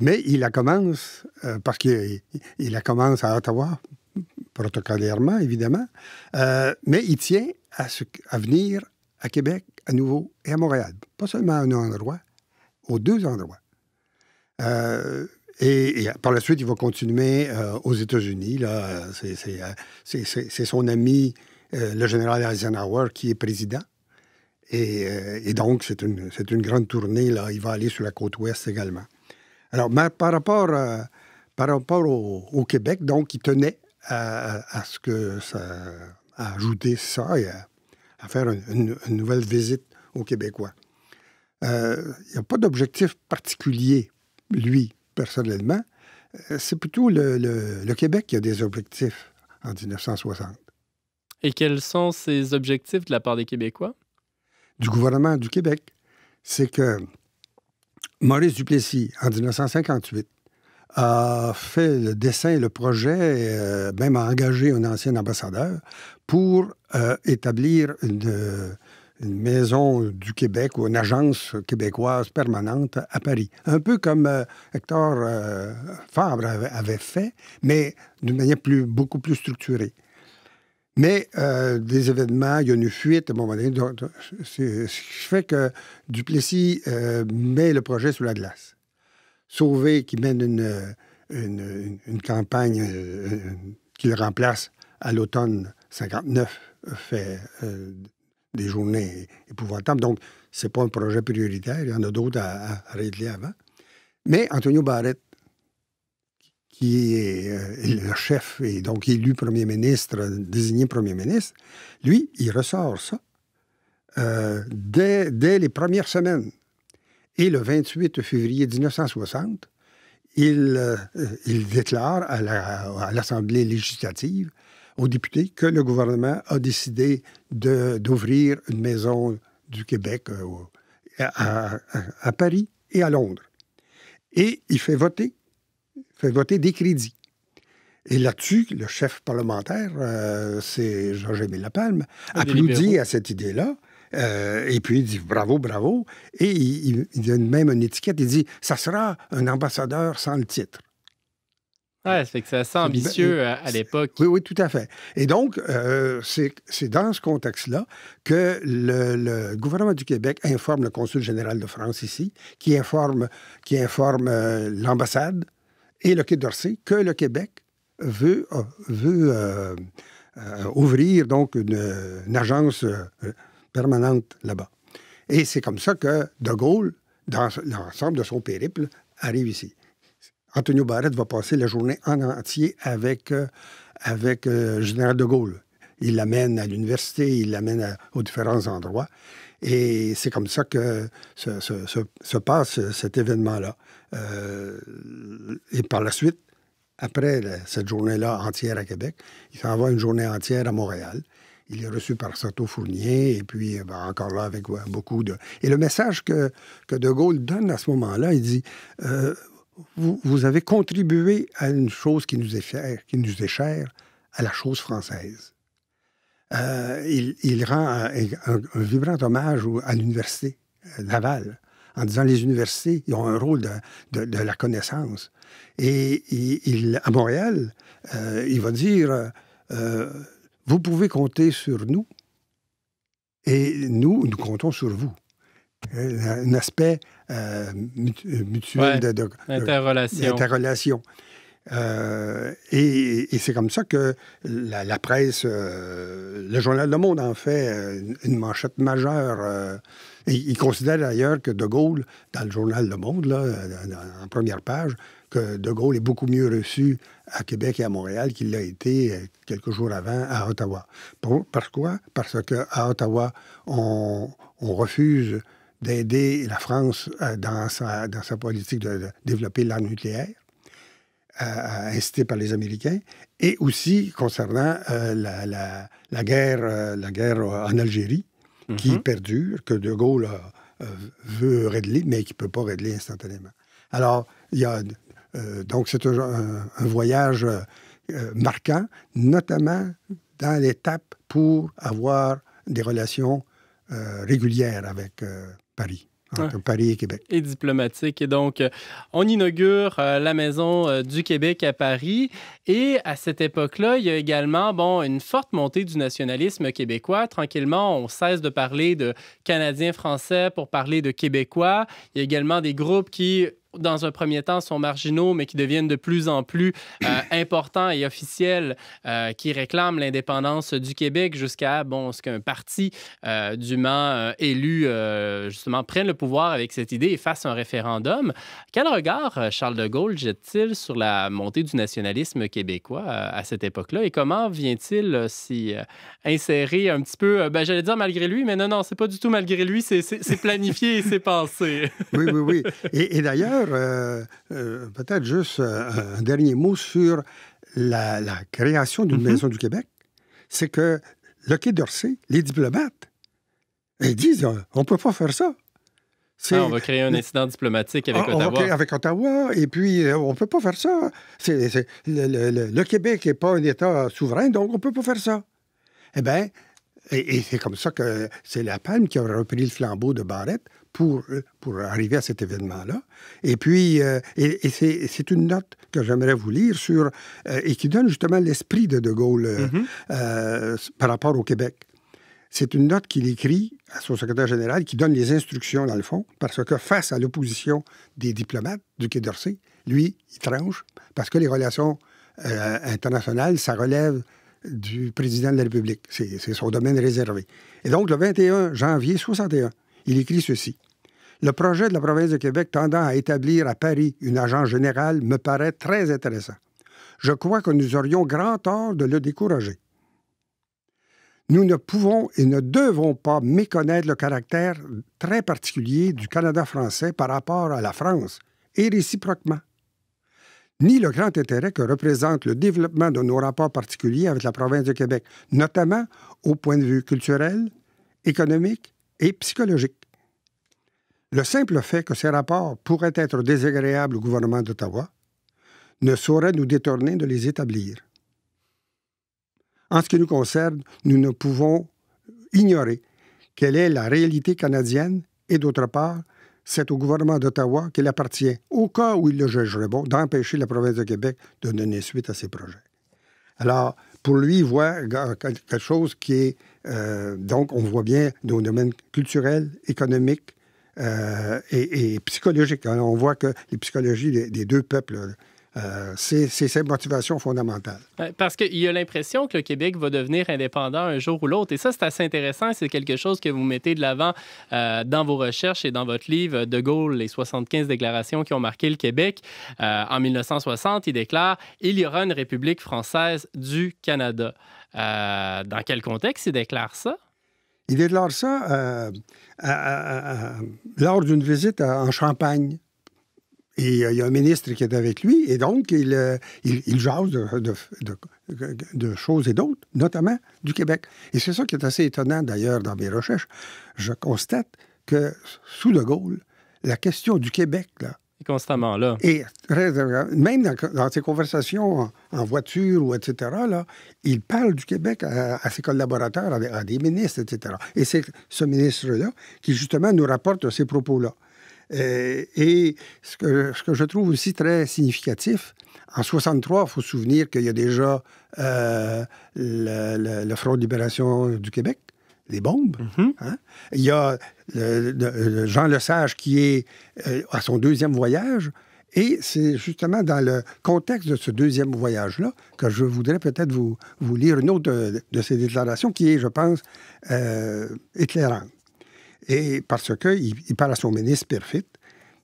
Mais il la commence, euh, parce qu'il la commence à Ottawa, protocolairement, évidemment, euh, mais il tient à, venir à Québec à nouveau et à Montréal. Pas seulement à un endroit, aux deux endroits. Euh, et, par la suite, il va continuer aux États-Unis. Là, c'est, son ami, le général Eisenhower, qui est président. Et, donc, c'est une, une grande tournée. Là. Il va aller sur la côte ouest également. Alors, par rapport, euh, par rapport au, Québec, donc, il tenait à, ce que ça, ajouter ça et à, faire une, nouvelle visite aux Québécois. il euh, n'y a pas d'objectif particulier, lui, personnellement. Euh, c'est plutôt le, le Québec qui a des objectifs en 1960. Et quels sont ces objectifs de la part des Québécois? Du gouvernement du Québec. C'est que Maurice Duplessis, en 1958, a fait le dessin, le projet, euh, même a engagé un ancien ambassadeur pour euh, établir une, maison du Québec ou une agence québécoise permanente à Paris. Un peu comme euh, Hector Fabre avait, fait, mais d'une manière plus, beaucoup plus structurée. Mais euh, des événements, il y a une fuite, à un moment donné, ce qui fait que Duplessis euh, met le projet sous la glace. Sauvé, qui mène une, une, campagne euh, qui remplace à l'automne 59, fait des journées épouvantables. Donc, c'est pas un projet prioritaire. Il y en a d'autres à, à, régler avant. Mais Antonio Barrett qui est euh, le chef et donc élu premier ministre, désigné premier ministre, lui, il ressort ça euh, dès, les premières semaines. Et le 28 février 1960, il, euh, il déclare à l'Assemblée législative aux députés que le gouvernement a décidé d'ouvrir une maison du Québec à Paris et à Londres. Et il fait voter fait voter des crédits. Et là-dessus, le chef parlementaire, euh, c'est georges jérémy Lapalme, applaudit à cette idée-là. Euh, et puis il dit bravo, bravo. Et il, donne même une étiquette. Il dit ça sera un ambassadeur sans le titre. Oui, ça que c'est assez ambitieux à, l'époque. Oui, oui, tout à fait. Et donc, euh, c'est dans ce contexte-là que le, gouvernement du Québec informe le consul général de France ici, qui informe, qui informe l'ambassade et le Quai d'Orsay que le Québec veut, euh, euh, euh, ouvrir donc une, agence permanente là-bas. Et c'est comme ça que De Gaulle, dans l'ensemble de son périple, arrive ici. Antonio Barrett va passer la journée en entier avec, avec général de Gaulle. Il l'amène à l'université, il l'amène aux différents endroits. Et c'est comme ça que se passe cet événement-là. Euh, et par la suite, après cette journée-là entière à Québec, il s'en va une journée entière à Montréal. Il est reçu par Sato Fournier, et puis euh, ben, encore là avec beaucoup de... Et le message que, que De Gaulle donne à ce moment-là, il dit, euh, vous, avez contribué à une chose qui nous est chère, qui nous est à la chose française. il, rend un, vibrant hommage à l'université navale en disant les universités, ils ont un rôle de, la connaissance. Et, à Montréal, euh, il va dire, euh, vous pouvez compter sur nous et nous, nous comptons sur vous. Euh, un aspect mutuel d'interrelation. et, c'est comme ça que la, presse, le journal Le Monde en fait une manchette majeure il considère d'ailleurs que De Gaulle, dans le journal Le Monde, là, euh, en première page, que De Gaulle est beaucoup mieux reçu à Québec et à Montréal qu'il l'a été euh, quelques jours avant à Ottawa. pourquoi? Parce qu'à Ottawa, on, refuse d'aider la France euh, dans sa, dans sa politique de, développer l'arme nucléaire, incitée par les Américains, et aussi concernant la, guerre, la guerre en Algérie qui mhm. perdure, que De Gaulle euh, veut régler, mais qui ne peut pas régler instantanément. Alors, il y a, euh, donc c'est un, voyage euh, marquant, notamment dans l'étape pour avoir des relations régulières avec Paris. Paris et Québec. Et diplomatique. Et donc, euh, on inaugure euh, la Maison euh, du Québec à Paris. Et à cette époque-là, il y a également bon, une forte montée du nationalisme québécois. Tranquillement, on cesse de parler de Canadiens français pour parler de Québécois. Il y a également des groupes qui dans un premier temps, sont marginaux, mais qui deviennent de plus en plus euh, *clears throat* importants et officiels, euh, qui réclament l'indépendance du Québec jusqu'à bon, ce qu'un parti du euh, dûment élu, justement, prenne le pouvoir avec cette idée et fasse un référendum. Quel regard Charles de Gaulle jette-t-il sur la montée du nationalisme québécois à cette époque-là et comment vient-il s'y insérer un petit peu, ben, j'allais dire malgré lui, mais non, non, c'est pas du tout malgré lui, c'est planifié et c'est *laughs* pensé. oui, oui, oui. et d'ailleurs, euh, euh, peut-être juste un, dernier mot sur la, création d'une mhm. maison du Québec. C'est que le Quai d'Orsay, les diplomates, ils disent euh, on ne peut pas faire ça. Ah, on va créer un incident diplomatique avec Ottawa. avec Ottawa, et puis on ne peut pas faire ça. Le, Québec n'est pas un État souverain, donc on ne peut pas faire ça. Eh bien, et, c'est comme ça que c'est La Palme qui a repris le flambeau de Barrette pour, euh, pour arriver à cet événement-là. Et puis, euh, et, c'est une note que j'aimerais vous lire sur, euh, et qui donne justement l'esprit de De Gaulle mhm. par rapport au Québec. C'est une note qu'il écrit à son secrétaire général qui donne les instructions, dans le fond, parce que face à l'opposition des diplomates du Quai d'Orsay, lui, il tranche, parce que les relations internationales, ça relève du président de la République. C'est son domaine réservé. Et donc, le 21 janvier 61, il écrit ceci. Le projet de la province de Québec tendant à établir à Paris une agence générale me paraît très intéressant. Je crois que nous aurions grand tort de le décourager. Nous ne pouvons et ne devons pas méconnaître le caractère très particulier du Canada français par rapport à la France, et réciproquement, ni le grand intérêt que représente le développement de nos rapports particuliers avec la province de Québec, notamment au point de vue culturel, économique et psychologique. Le simple fait que ces rapports pourraient être désagréables au gouvernement d'Ottawa ne saurait nous détourner de les établir. En ce qui nous concerne, nous ne pouvons ignorer quelle est la réalité canadienne et d'autre part, c'est au gouvernement d'Ottawa qu'il appartient, au cas où il le jugerait bon, d'empêcher la province de Québec de donner suite à ses projets. Alors, pour lui, il voit quelque chose qui est euh, donc, on voit bien nos domaines culturels, économiques euh, et, et, psychologiques. on voit que les psychologies des, deux peuples, euh, c'est cette motivation fondamentale. Ben, parce qu'il y a l'impression que le Québec va devenir indépendant un jour ou l'autre. Et ça, c'est assez intéressant. C'est quelque chose que vous mettez de l'avant euh, dans vos recherches et dans votre livre De Gaulle, les 75 déclarations qui ont marqué le Québec. en 1960, il déclare Il y aura une République française du Canada. Euh, dans quel contexte il déclare ça? Il déclare ça euh, lors d'une visite en Champagne. Et euh, il y a un ministre qui est avec lui, et donc il, jase de, de, choses et d'autres, notamment du Québec. Et c'est ça qui est assez étonnant d'ailleurs dans mes recherches. Je constate que sous De Gaulle, la question du Québec là, constamment là. Et même dans, ces ses conversations en, voiture ou etc., là, il parle du Québec à, ses collaborateurs, à, des ministres, etc. Et c'est ce ministre-là qui, justement, nous rapporte ces propos-là. Euh, et ce que, ce que, je trouve aussi très significatif, en 63, il faut se souvenir qu'il y a déjà euh, le, le Front de libération du Québec des bombes. Mhm. Hein. Il y a Jean Lesage qui est euh, à son deuxième voyage. Et c'est justement dans le contexte de ce deuxième voyage-là que je voudrais peut-être vous, lire une autre de, ses déclarations qui est, je pense, euh, éclairante. Et parce que il parle à son ministre Perfit.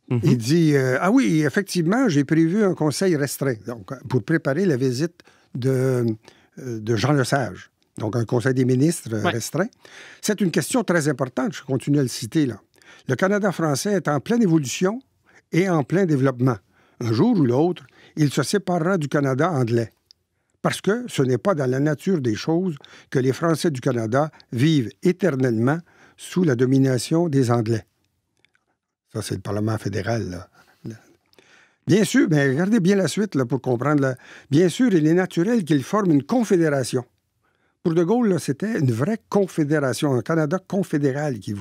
Mhm. Il dit euh, Ah oui, effectivement, j'ai prévu un conseil restreint pour préparer la visite de, de Jean Lesage donc un Conseil des ministres euh, restreint. C'est une question très importante, je continue à le citer là. Le Canada français est en pleine évolution et en plein développement. Un jour ou l'autre, il se séparera du Canada anglais. Parce que ce n'est pas dans la nature des choses que les Français du Canada vivent éternellement sous la domination des Anglais. Ça, c'est le Parlement fédéral, Bien sûr, mais regardez bien la suite là, pour comprendre. Là. Bien sûr, il est naturel qu'ils forment une confédération pour De Gaulle, c'était une vraie confédération, un Canada confédéral qui,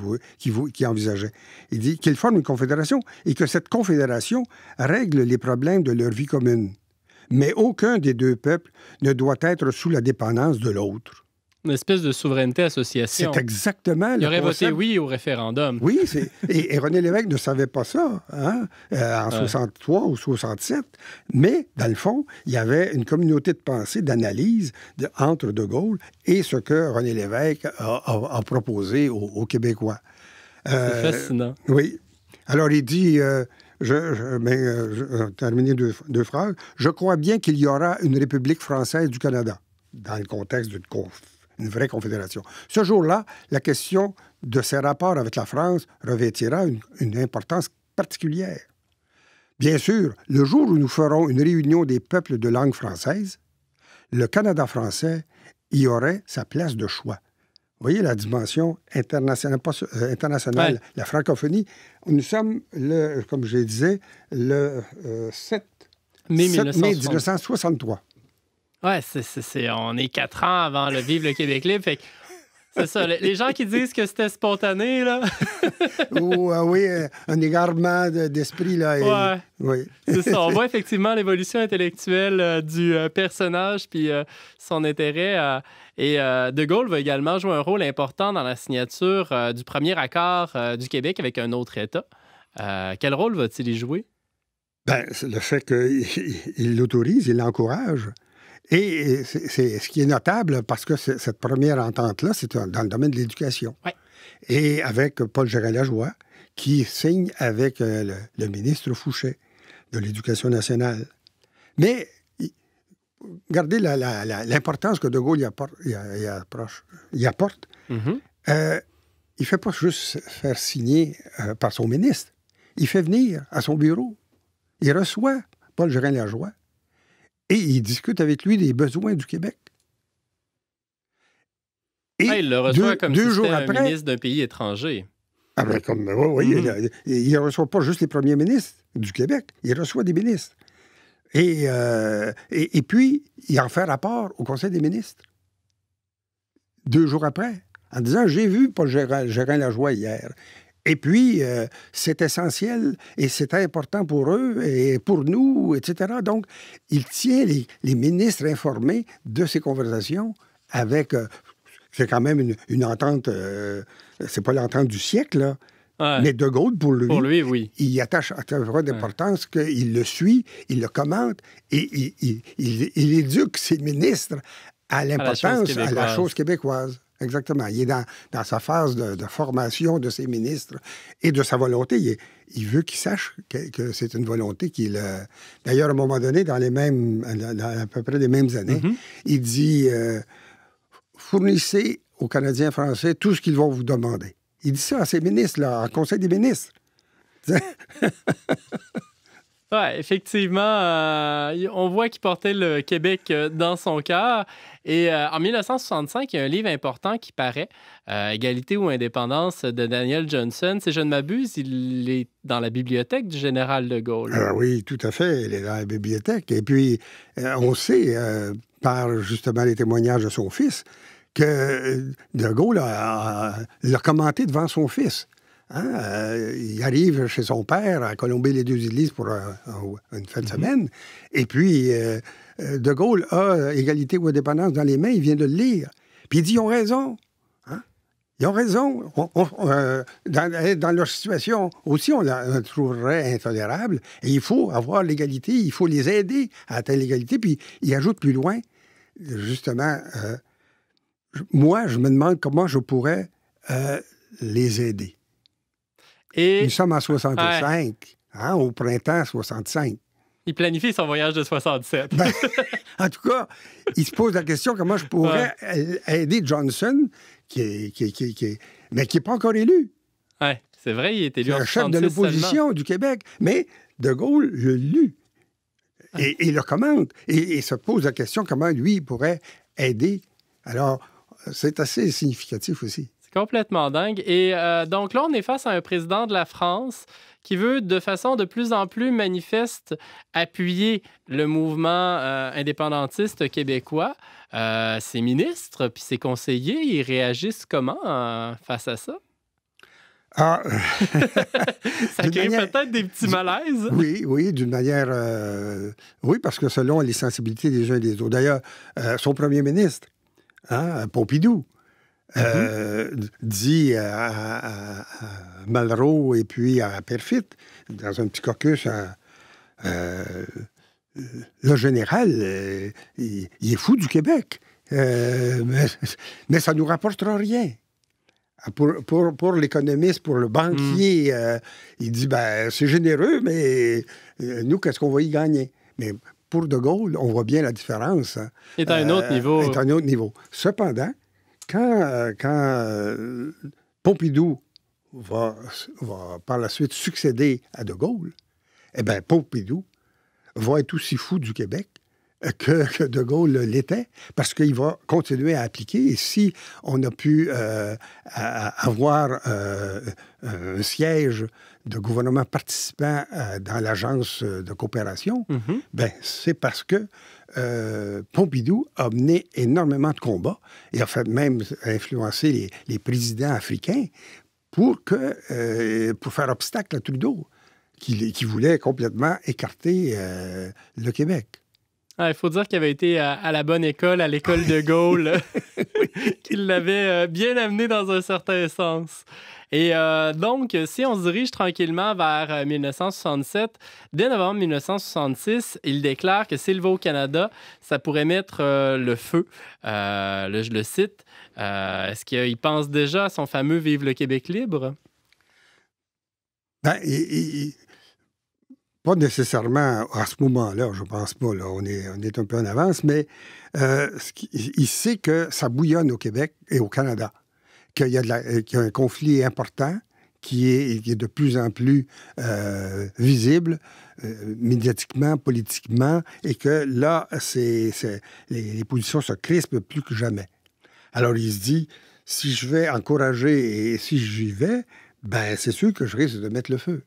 qui envisageait. Il dit qu'il forme une confédération et que cette confédération règle les problèmes de leur vie commune. Mais aucun des deux peuples ne doit être sous la dépendance de l'autre une espèce de souveraineté association. C'est exactement. Il aurait voté oui au référendum. Oui, et, et, René Lévesque ne savait pas ça hein, euh, en 63 ou 67. Mais, dans le fond, il y avait une communauté de pensée, d'analyse de, entre De Gaulle et ce que René Lévesque a, proposé aux, Québécois. C'est euh, fascinant. Oui. Alors, il dit. Euh, je, je, terminer deux, deux phrases. Je crois bien qu'il y aura une République française du Canada dans le contexte d'une conférence une vraie confédération. Ce jour-là, la question de ses rapports avec la France revêtira une, importance particulière. Bien sûr, le jour où nous ferons une réunion des peuples de langue française, le Canada français y aurait sa place de choix. Vous voyez la dimension internationale, euh, internationale la francophonie. Nous sommes, le, comme je disais, le 7 euh, mai 1963. Ouais, c'est, on est quatre ans avant le Vive le Québec libre. c'est ça. Les gens qui disent que c'était spontané, là. *laughs* Ou, euh, oui, euh, un égarement d'esprit, là. Oui. C'est ça. On voit effectivement l'évolution intellectuelle euh, du personnage puis son intérêt. et De Gaulle va également jouer un rôle important dans la signature du premier accord du Québec avec un autre État. quel rôle va-t-il y jouer? Ben, le fait qu'il *laughs* l'autorise, il l'encourage. Et c'est ce qui est notable, parce que cette première entente-là, c'est dans le domaine de l'éducation. Et avec Paul gérin lajoie qui signe avec euh, le, ministre Fouché de l'Éducation nationale. Mais regardez l'importance que De Gaulle y, apporte. Mm-hmm. Euh, il ne fait pas juste faire signer euh, par son ministre. Il fait venir à son bureau. Il reçoit Paul Gérin-Lajoie et il discute avec lui des besoins du Québec. Et ah, il le reçoit comme deux jours un ministre d'un pays étranger. Ah ben comme, ben, mm. il reçoit pas juste les premiers ministres du Québec, il reçoit des ministres. Euh, et, et, puis, il en fait rapport au Conseil des ministres. Deux jours après, en disant J'ai vu Paul Gérin Lajoie hier. Et puis, euh, c'est essentiel et c'est important pour eux et pour nous, etc. Donc, il tient les, ministres informés de ces conversations avec. Euh, c'est quand même une, entente. ce euh, c'est pas l'entente du siècle, là. Mais De Gaulle, pour lui, lui oui. il attache à d'importance qu'il le suit, il le commente et il, éduque ses ministres à l'importance, de la chose québécoise. Exactement. Il est dans, sa phase de, formation de ses ministres et de sa volonté. Il, veut qu'ils sachent que, c'est une volonté qu'il... a. D'ailleurs, à un moment donné, dans les mêmes... à peu près les mêmes années, mm-hmm. il dit... Euh, fournissez aux Canadiens français tout ce qu'ils vont vous demander. Il dit ça à ses ministres, là, au Conseil des ministres. *laughs* Oui, effectivement, euh, on voit qu'il portait le Québec euh, dans son cœur. Et euh, en 1965, il y a un livre important qui paraît, Égalité ou indépendance de Daniel Johnson. Si je ne m'abuse, il est dans la bibliothèque du général de Gaulle. oui, tout à fait, il est dans la bibliothèque. Et puis, on sait, par justement les témoignages de son fils, que De Gaulle l'a commenté devant son fils. Hein, euh, il arrive chez son père à Colombey-les-Deux-Églises pour une fin de mhm. semaine. Et puis, euh, euh, De Gaulle a égalité ou indépendance dans les mains. Il vient de le lire. Puis il dit, ils ont raison. Hein. Ils ont raison. Eh, dans, leur situation aussi, on la trouverait intolérable. Et il faut avoir l'égalité. Il faut les aider à atteindre l'égalité. Puis il ajoute plus loin, justement, moi, je me demande comment je pourrais les aider. Nous sommes en 65, hein, au printemps 65. Il planifie son voyage de 67. Ben, *laughs* en tout cas, il se pose la question comment je pourrais aider Johnson, qui mais qui n'est pas encore élu. c'est vrai, il est élu en Le chef de l'opposition du Québec. Mais De Gaulle le lu et, le commande et, il se pose la question comment lui pourrait aider. Alors, c'est assez significatif aussi. Complètement dingue. Et euh, donc là, on est face à un président de la France qui veut de façon de plus en plus manifeste appuyer le mouvement euh, indépendantiste québécois. Euh, ses ministres puis ses conseillers, ils réagissent comment face à ça? Ah. *laughs* ça crée peut-être des petits malaises. Oui, oui, d'une manière. Oui, parce que selon les sensibilités des uns et des autres. D'ailleurs, son premier ministre, hein, Pompidou, euh, mm-hmm. dit à, Malraux et puis à Perfit, dans un petit caucus, euh, le général, euh, il, est fou du Québec, mais, ça ne nous rapportera rien. Ah, pour, pour, l'économiste, pour le banquier, mm. il dit ben, c'est généreux, mais nous, qu'est-ce qu'on va y gagner? Mais pour De Gaulle, on voit bien la différence. Est hein. à un autre niveau. Est à un autre niveau. Cependant, quand, euh, quand euh, Pompidou va, va, par la suite succéder à De Gaulle, eh bien, Pompidou va être aussi fou du Québec que, De Gaulle l'était, parce qu'il va continuer à appliquer. Et si on a pu euh, avoir euh, euh, un siège de gouvernement participant dans l'agence de coopération, mhm. ben, c'est parce que Pompidou a mené énormément de combats et a fait même influencer les, présidents africains pour, que, pour faire obstacle à Trudeau, qui, voulait complètement écarter le Québec. Ah, il faut dire qu'il avait été à, la bonne école, à l'école de Gaulle, *laughs* qu'il l'avait euh, bien amené dans un certain sens. Et euh, donc, si on se dirige tranquillement vers 1967, euh, dès novembre 1966, il déclare que s'il va au Canada, ça pourrait mettre le feu. Euh, je le cite. Est-ce qu'il pense déjà à son fameux Vive le Québec libre? Ben, il, pas nécessairement à ce moment-là, je pense pas, là, on, est, on est un peu en avance, mais euh, il sait que ça bouillonne au Québec et au Canada, qu'il y, y, a un conflit important qui est, qui est de plus en plus euh, visible euh, médiatiquement, politiquement, et que là, c'est les, les positions se crispent plus que jamais. Alors il se dit, si je vais encourager et si j'y vais, ben c'est sûr que je risque de mettre le feu.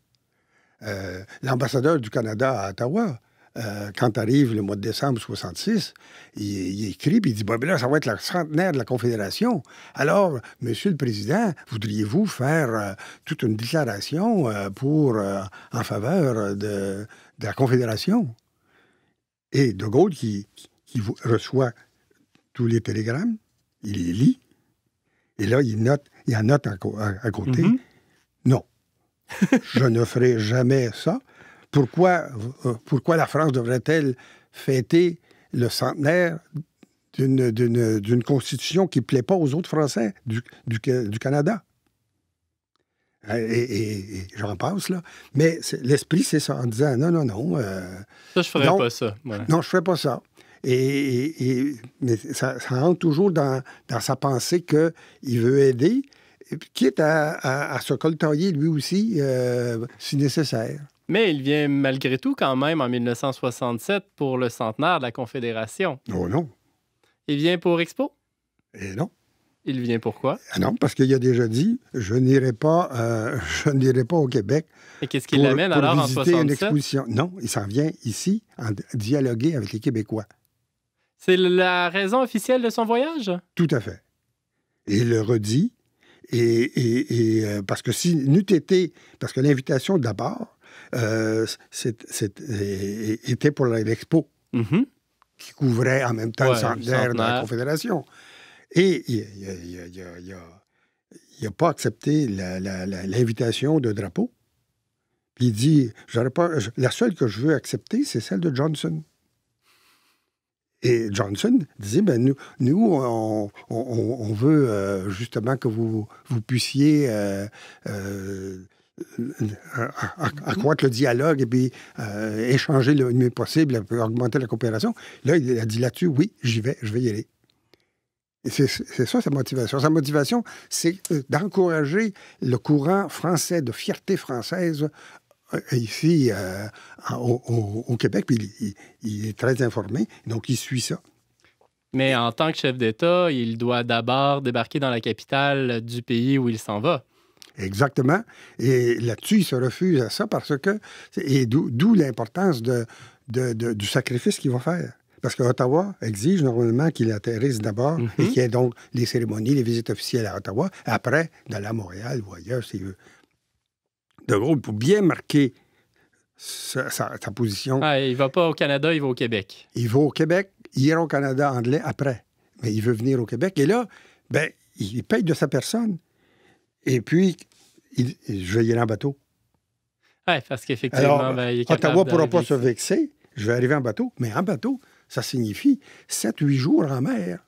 Euh, l'ambassadeur du Canada à Ottawa, euh, quand arrive le mois de décembre 66, il, écrit et il dit ben là, ça va être le centenaire de la Confédération. Alors, Monsieur le Président, voudriez-vous faire euh, toute une déclaration pour en faveur de, la Confédération Et De Gaulle, qui, reçoit tous les télégrammes, il les lit. Et là, il note, il en note à, côté. Mm-hmm. Non. *laughs* je ne ferai jamais ça. Pourquoi, euh, pourquoi la France devrait-elle fêter le centenaire d'une constitution qui ne plaît pas aux autres Français du, Canada? Euh, et, j'en passe, là. Mais l'esprit, c'est ça, en disant non, non, non. Euh, ça, je ferais pas ça. Non, je ne ferais pas ça. Et, mais ça, rentre toujours dans sa pensée qu'il veut aider, quitte à, à, se coltailler lui aussi, euh, si nécessaire. Mais il vient malgré tout quand même en 1967 pour le centenaire de la Confédération. Oh non. Il vient pour Expo? Et eh non. Il vient pourquoi? Ah non, parce qu'il a déjà dit je n'irai pas, euh, *laughs* je n'irai pas au Québec. Et qu'est-ce qui l'amène alors en Non, il s'en vient ici en dialoguer avec les Québécois. C'est la raison officielle de son voyage? Tout à fait. Et il le redit et, euh, parce que si n'eût été, parce que l'invitation d'abord euh, était pour l'expo mm-hmm. qui couvrait en même temps le de la Confédération. Et il n'a pas accepté l'invitation de drapeau. il dit, pas, la seule que je veux accepter, c'est celle de Johnson. Et Johnson disait, ben, nous, nous on, on, veut euh, justement que vous, vous puissiez euh, euh, accroître le dialogue et puis échanger le mieux possible, augmenter la coopération. Là, il a dit là-dessus, oui, j'y vais, je vais y aller. C'est ça sa motivation. Sa motivation, c'est d'encourager le courant français de fierté française euh, ici euh, au, Québec, puis il, est très informé, donc il suit ça. Mais en tant que chef d'État, il doit d'abord débarquer dans la capitale du pays où il s'en va. Exactement. Et là-dessus, il se refuse à ça parce que. Et d'où l'importance du sacrifice qu'il va faire. Parce que Ottawa exige normalement qu'il atterrisse d'abord mhm. et qu'il y ait donc les cérémonies, les visites officielles à Ottawa, après dans la Montréal ou ailleurs s'il veut de gros pour bien marquer sa, position. Ah, il va pas au Canada, il va au Québec. Il va au Québec, il ira au Canada anglais après. Mais il veut venir au Québec. Et là, ben, il paye de sa personne. Et puis, je vais y aller en bateau. Oui, parce qu'effectivement, ben, il est Ottawa ne pourra pas se vexer. Je vais arriver en bateau. Mais en bateau, ça signifie 7-8 jours en mer.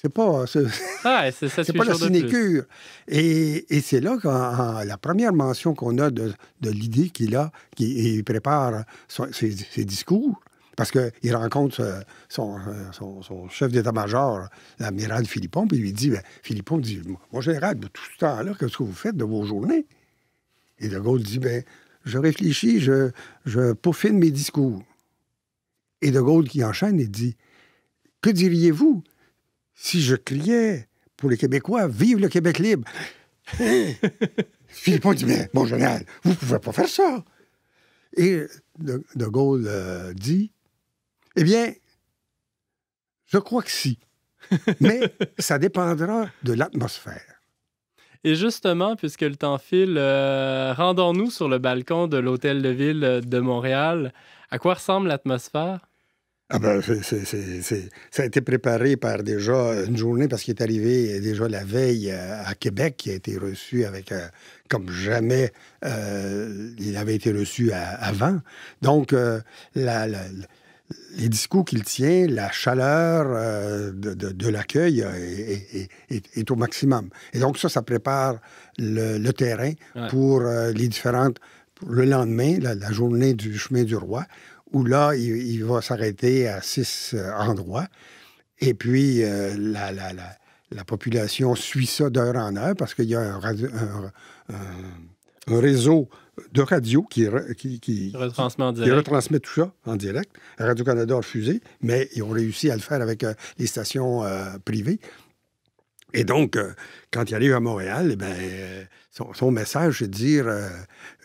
C'est pas, euh, *laughs* ah, c'est pas la sinécure. Et, et c'est là que la première mention qu'on a de, de l'idée qu'il a, qu'il prépare ses, discours, parce qu'il rencontre euh, son, chef d'état-major, l'amiral Philippon, puis il lui dit, ben, Philippon dit, mon général, tout ce temps-là, qu'est-ce que vous faites de vos journées? Et De Gaulle dit, ben je réfléchis, je, je peaufine mes discours. Et De Gaulle qui enchaîne et dit, que diriez-vous si je criais pour les Québécois, vive le Québec libre. *laughs* Philippon dit, mais mon général, vous ne pouvez pas faire ça. Et De, Gaulle euh, dit, eh bien, je crois que si. *laughs* Mais ça dépendra de l'atmosphère. Et justement, puisque le temps file, euh, rendons-nous sur le balcon de l'Hôtel de Ville de Montréal. À quoi ressemble l'atmosphère? Ah ben, ça a été préparé par déjà une journée parce qu'il est arrivé déjà la veille euh, à Québec, qui a été reçu avec euh, comme jamais euh, il avait été reçu avant. Donc, les discours qu'il tient, la chaleur de, l'accueil est, au maximum. Et donc ça, ça prépare le, terrain pour les différentes... le lendemain, la journée du chemin du roi, où là, il, va s'arrêter à six euh, endroits. Et puis, euh, la, population suit ça d'heure en heure parce qu'il y a un, réseau de radio qui, retransmet, tout ça en direct. Radio-Canada a refusé, mais ils ont réussi à le faire avec euh, les stations privées. Et donc, quand il arrive à Montréal, eh bien son, message, c'est de dire euh,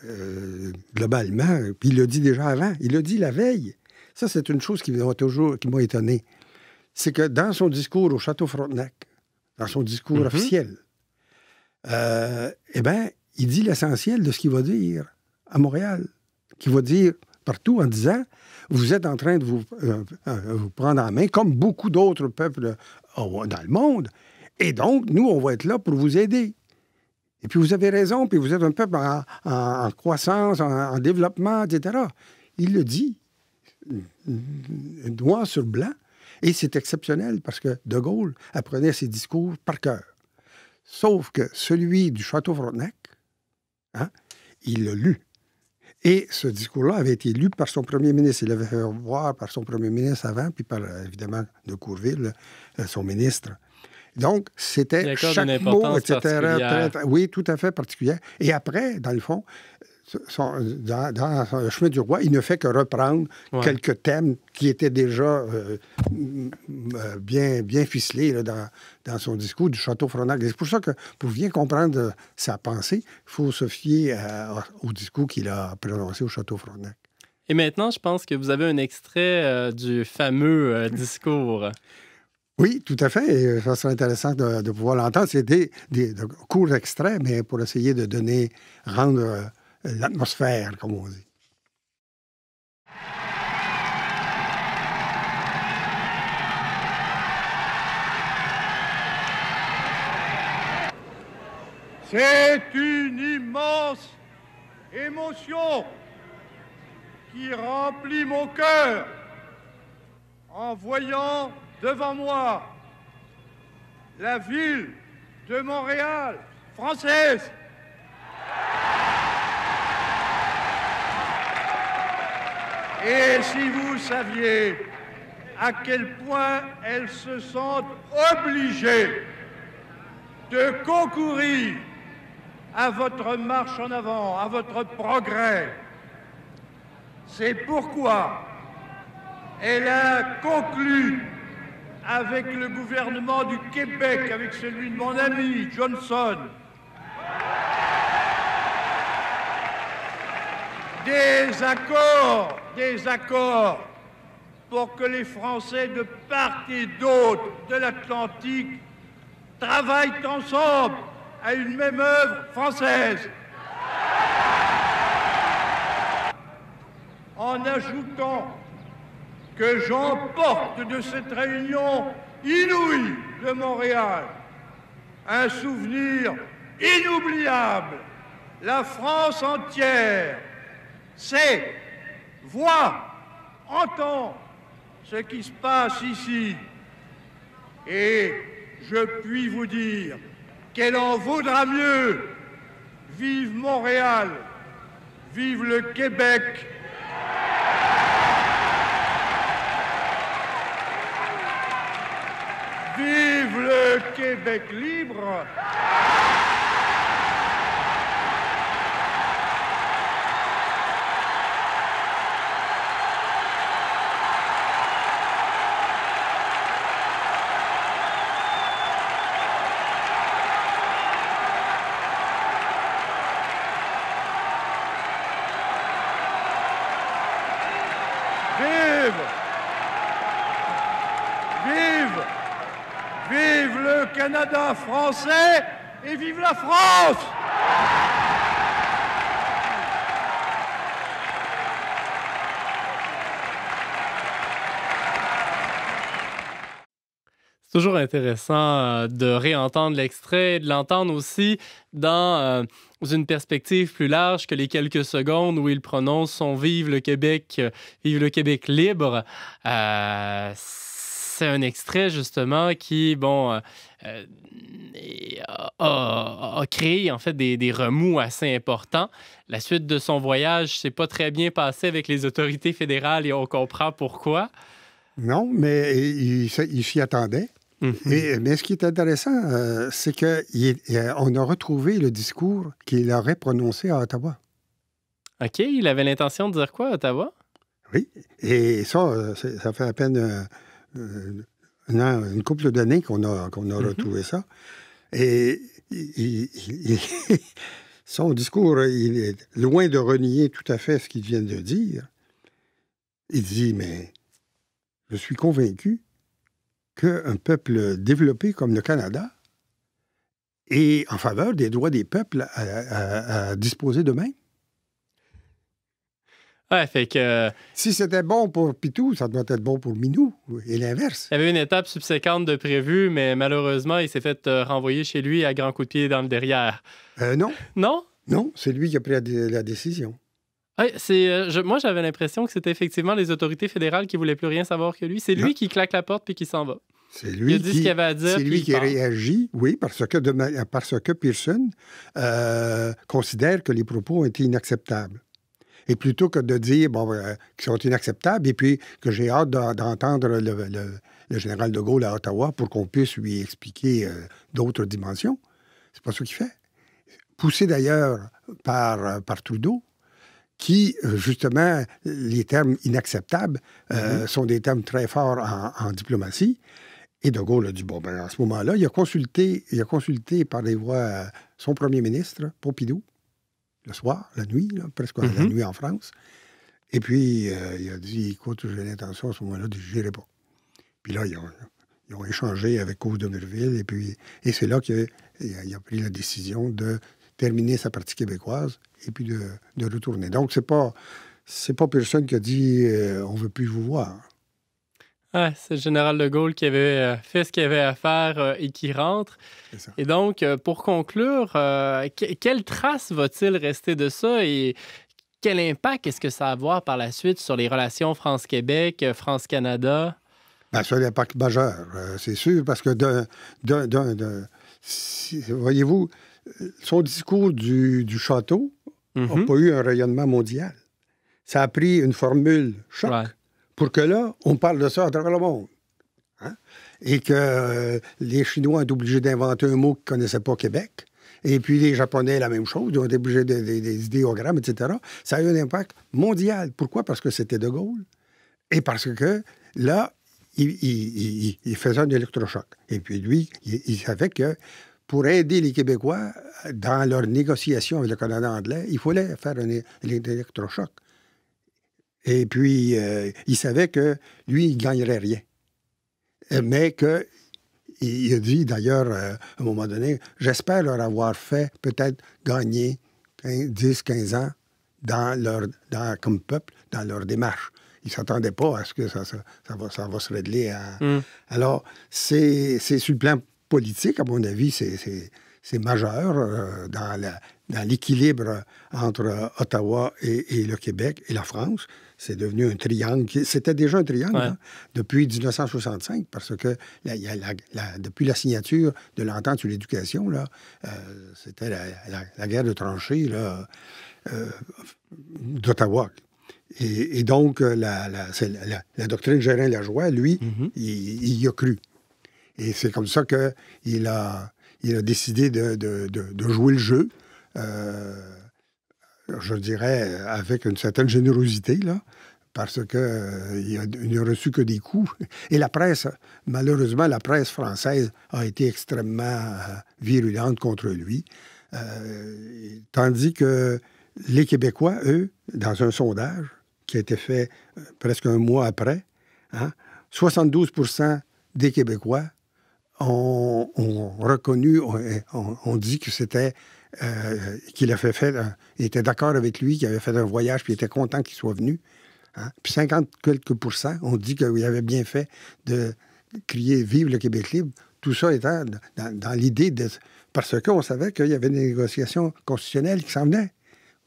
euh, globalement, puis il l'a dit déjà avant, il l'a dit la veille. Ça, c'est une chose qui m'a toujours qui étonné. C'est que dans son discours au Château Frontenac, dans son discours mm-hmm. officiel, euh, eh bien, il dit l'essentiel de ce qu'il va dire à Montréal, qu'il va dire partout en disant Vous êtes en train de vous, vous prendre en main, comme beaucoup d'autres peuples dans le monde, et donc, nous, on va être là pour vous aider. Et puis vous avez raison, puis vous êtes un peuple en, croissance, en, développement, etc. Il le dit, mm, noir sur blanc. Et c'est exceptionnel parce que De Gaulle apprenait ses discours par cœur. Sauf que celui du Château Frontenac, hein, il l'a lu. Et ce discours-là avait été lu par son premier ministre. Il l'avait fait voir par son premier ministre avant, puis par, évidemment, de Courville, euh, son ministre. Donc, c'était chaque mot, etc. oui, tout à fait particulier. Et après, dans le fond, dans, le chemin du roi, il ne fait que reprendre quelques thèmes qui étaient déjà euh, euh, bien, bien ficelés dans, son discours du Château Fronac. C'est pour ça que, pour bien comprendre euh, sa pensée, il faut se fier au discours qu'il a prononcé au Château Fronac. Et maintenant, je pense que vous avez un extrait du fameux discours. Oui, tout à fait. Et euh, ça serait intéressant de, pouvoir l'entendre. C'est des, des extrêmes courts extraits, mais pour essayer de donner, rendre euh, l'atmosphère, comme on dit. C'est une immense émotion qui remplit mon cœur en voyant devant moi la ville de Montréal française. Et si vous saviez à quel point elles se sentent obligées de concourir à votre marche en avant, à votre progrès. C'est pourquoi elle a conclu avec le gouvernement du Québec, avec celui de mon ami Johnson. Des accords, des accords pour que les Français de part et d'autre de l'Atlantique travaillent ensemble à une même œuvre française. En ajoutant que j'emporte de cette réunion inouïe de Montréal un souvenir inoubliable. La France entière sait, voit, entend ce qui se passe ici. Et je puis vous dire qu'elle en vaudra mieux. Vive Montréal, vive le Québec. Vive le Québec libre français et vive la France C'est toujours intéressant euh, de réentendre l'extrait, de l'entendre aussi dans euh, une perspective plus large que les quelques secondes où il prononce son Vive le Québec, euh, Vive le Québec libre un extrait justement qui, bon, euh, euh, a, créé en fait des, remous assez importants. La suite de son voyage s'est pas très bien passée avec les autorités fédérales et on comprend pourquoi. Non, mais il, s'y attendait. Mhm. mais, ce qui est intéressant, euh, c'est qu'on a retrouvé le discours qu'il aurait prononcé à Ottawa. OK, il avait l'intention de dire quoi à Ottawa? Oui, et ça, ça fait à peine euh, un une couple d'années qu'on a, a mhm. retrouvé ça. Et *laughs* son discours, il est loin de renier tout à fait ce qu'il vient de dire. Il dit, mais je suis convaincu qu'un peuple développé comme le Canada est en faveur des droits des peuples à, disposer d'eux-mêmes fait euh, Si c'était bon pour Pitou, ça doit être bon pour Minou, et l'inverse. Il y avait une étape subséquente de prévu, mais malheureusement, il s'est fait euh, renvoyer chez lui à grand coup de pied dans le derrière. Euh, non. Non? Non, c'est lui qui a pris la, décision. c'est, moi, j'avais l'impression que c'était effectivement les autorités fédérales qui voulaient plus rien savoir que lui. C'est lui qui claque la porte puis qui s'en va. C'est lui il dit qui, ce qu'il avait à dire. C'est lui qui réagit, oui, parce que, parce que Pearson considère que les propos ont été inacceptables. Et plutôt que de dire, bon, ben, euh, qu'ils sont inacceptables, et puis que j'ai hâte d'entendre le, général de Gaulle à Ottawa pour qu'on puisse lui expliquer euh, d'autres dimensions, c'est pas ce qu'il fait. Poussé d'ailleurs par, euh, Trudeau, qui, justement, les termes inacceptables mm-hmm. sont des termes très forts en, diplomatie. Et De Gaulle a dit, bon, ben, à ce moment-là, il a consulté, il a consulté par les voix son premier ministre, Pompidou, le soir, la nuit, presque la mhm. nuit en France. Et puis, euh, il a dit, écoute, j'ai l'intention à ce moment-là de gérer pas. Puis là, ils ont, échangé avec Cause de Merville, et puis et c'est là qu'il a, a pris la décision de terminer sa partie québécoise et puis de, de retourner. Donc, c'est pas c'est pas personne qui a dit euh, on veut plus vous voir. Ah, c'est le général de Gaulle qui avait euh, fait ce qu'il avait à faire euh, et qui rentre. Et donc, euh, pour conclure, quelle trace va-t-il rester de ça et quel impact est-ce que ça va avoir par la suite sur les relations France-Québec, France-Canada? Ben, ça majeur, c'est sûr, parce que Voyez-vous, son discours du, château n'a mm-hmm. pas eu un rayonnement mondial. Ça a pris une formule choc pour que là, on parle de ça à travers le monde. Hein? Et que euh, les Chinois ont été obligés d'inventer un mot qu'ils ne connaissaient pas Québec. Et puis les Japonais, la même chose, ils ont été obligés des idéogrammes, etc. Ça a eu un impact mondial. Pourquoi? Parce que c'était De Gaulle. Et parce que là, il, il, faisait un électrochoc. Et puis lui, il, savait que pour aider les Québécois dans leurs négociations avec le Canada anglais, il fallait faire un électrochoc. Et puis, euh, il savait que lui, il ne gagnerait rien. Euh, mais que, il a dit d'ailleurs, euh, à un moment donné, j'espère leur avoir fait peut-être gagner 10, 15 ans dans leur, dans, comme peuple, dans leur démarche. Il ne s'attendait pas à ce que ça, ça, va, se régler. Hmm. Alors, c'est sur le plan politique, à mon avis, c'est majeur dans l'équilibre entre Ottawa et le Québec et la France c'est devenu un triangle. C'était déjà un triangle hein, depuis 1965, parce que depuis la signature de l'entente sur l'éducation, euh, c'était la, guerre de tranchées euh, d'Ottawa. Et, donc, euh, la, doctrine la joie, lui, mhm. il, y a cru. Et c'est comme ça qu'il a, il a décidé de, jouer le jeu je dirais, avec une certaine générosité, là, parce qu'il euh, n'a reçu que des coups. Et la presse, malheureusement, la presse française a été extrêmement euh, virulente contre lui. Euh, tandis que les Québécois, eux, dans un sondage qui a été fait presque un mois après, 72 hein, des Québécois ont, reconnu, on, dit que c'était euh, qu'il avait fait, était d'accord avec lui, qu'il avait fait un voyage, puis était content qu'il soit venu. Hein. Puis 50 quelques pourcents ont dit qu'il avait bien fait de crier Vive le Québec libre. Tout ça étant dans, l'idée de. Parce qu'on savait qu'il y avait des négociations constitutionnelles qui s'en venaient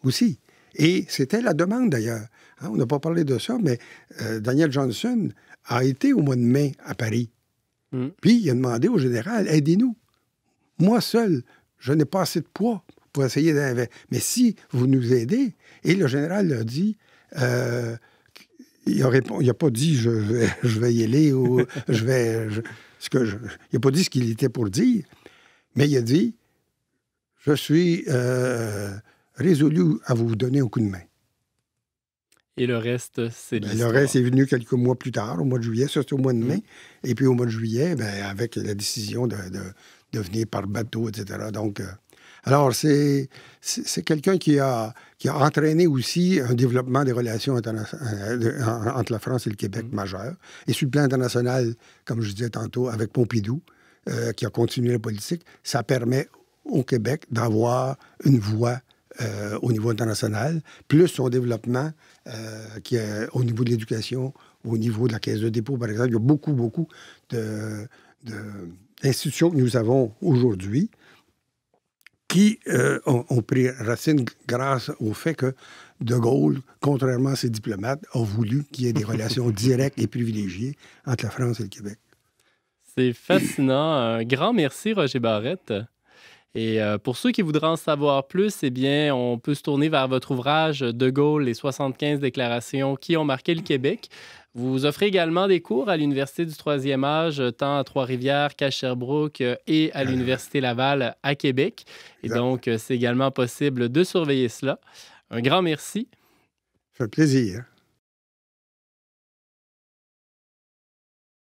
aussi. Et c'était la demande d'ailleurs. Hein. on n'a pas parlé de ça, mais euh, Daniel Johnson a été au mois de mai à Paris. Mm. Puis, il a demandé au général, aidez-nous. Moi seul, je n'ai pas assez de poids pour essayer d'investir. Mais si vous nous aidez, et le général leur dit, euh, il n'a pas dit *laughs* je vais, y aller ou je vais. ce que il n'a pas dit ce qu'il était pour dire, mais il a dit je suis euh, résolu à vous donner un coup de main. Et le reste, c'est ben, Le reste est venu quelques mois plus tard, au mois de juillet, ça au mois de mai. Mm. Et puis au mois de juillet, ben, avec la décision de, de, venir par bateau, etc. Donc, euh, alors c'est, c'est, quelqu'un qui a, qui a entraîné aussi un développement des relations euh, entre la France et le Québec mm. majeur. Et sur le plan international, comme je disais tantôt, avec Pompidou, euh, qui a continué la politique, ça permet au Québec d'avoir une voix au niveau international, plus son développement euh, qui est au niveau de l'éducation, au niveau de la caisse de dépôt, par exemple. Il y a beaucoup, beaucoup d'institutions que nous avons aujourd'hui qui euh, ont, ont, pris racine grâce au fait que De Gaulle, contrairement à ses diplomates, a voulu qu'il y ait des *laughs* relations directes et privilégiées entre la France et le Québec. C'est fascinant. Un grand merci, Roger Barrette. Et euh, pour ceux qui voudraient en savoir plus, eh bien, on peut se tourner vers votre ouvrage euh, De Gaulle, les 75 déclarations qui ont marqué le Québec. Vous offrez également des cours à l'Université du troisième âge, euh, tant à Trois-Rivières qu'à Sherbrooke et à l'Université Laval à Québec. Et donc, c'est également possible de surveiller cela. Un grand merci. Ça fait plaisir.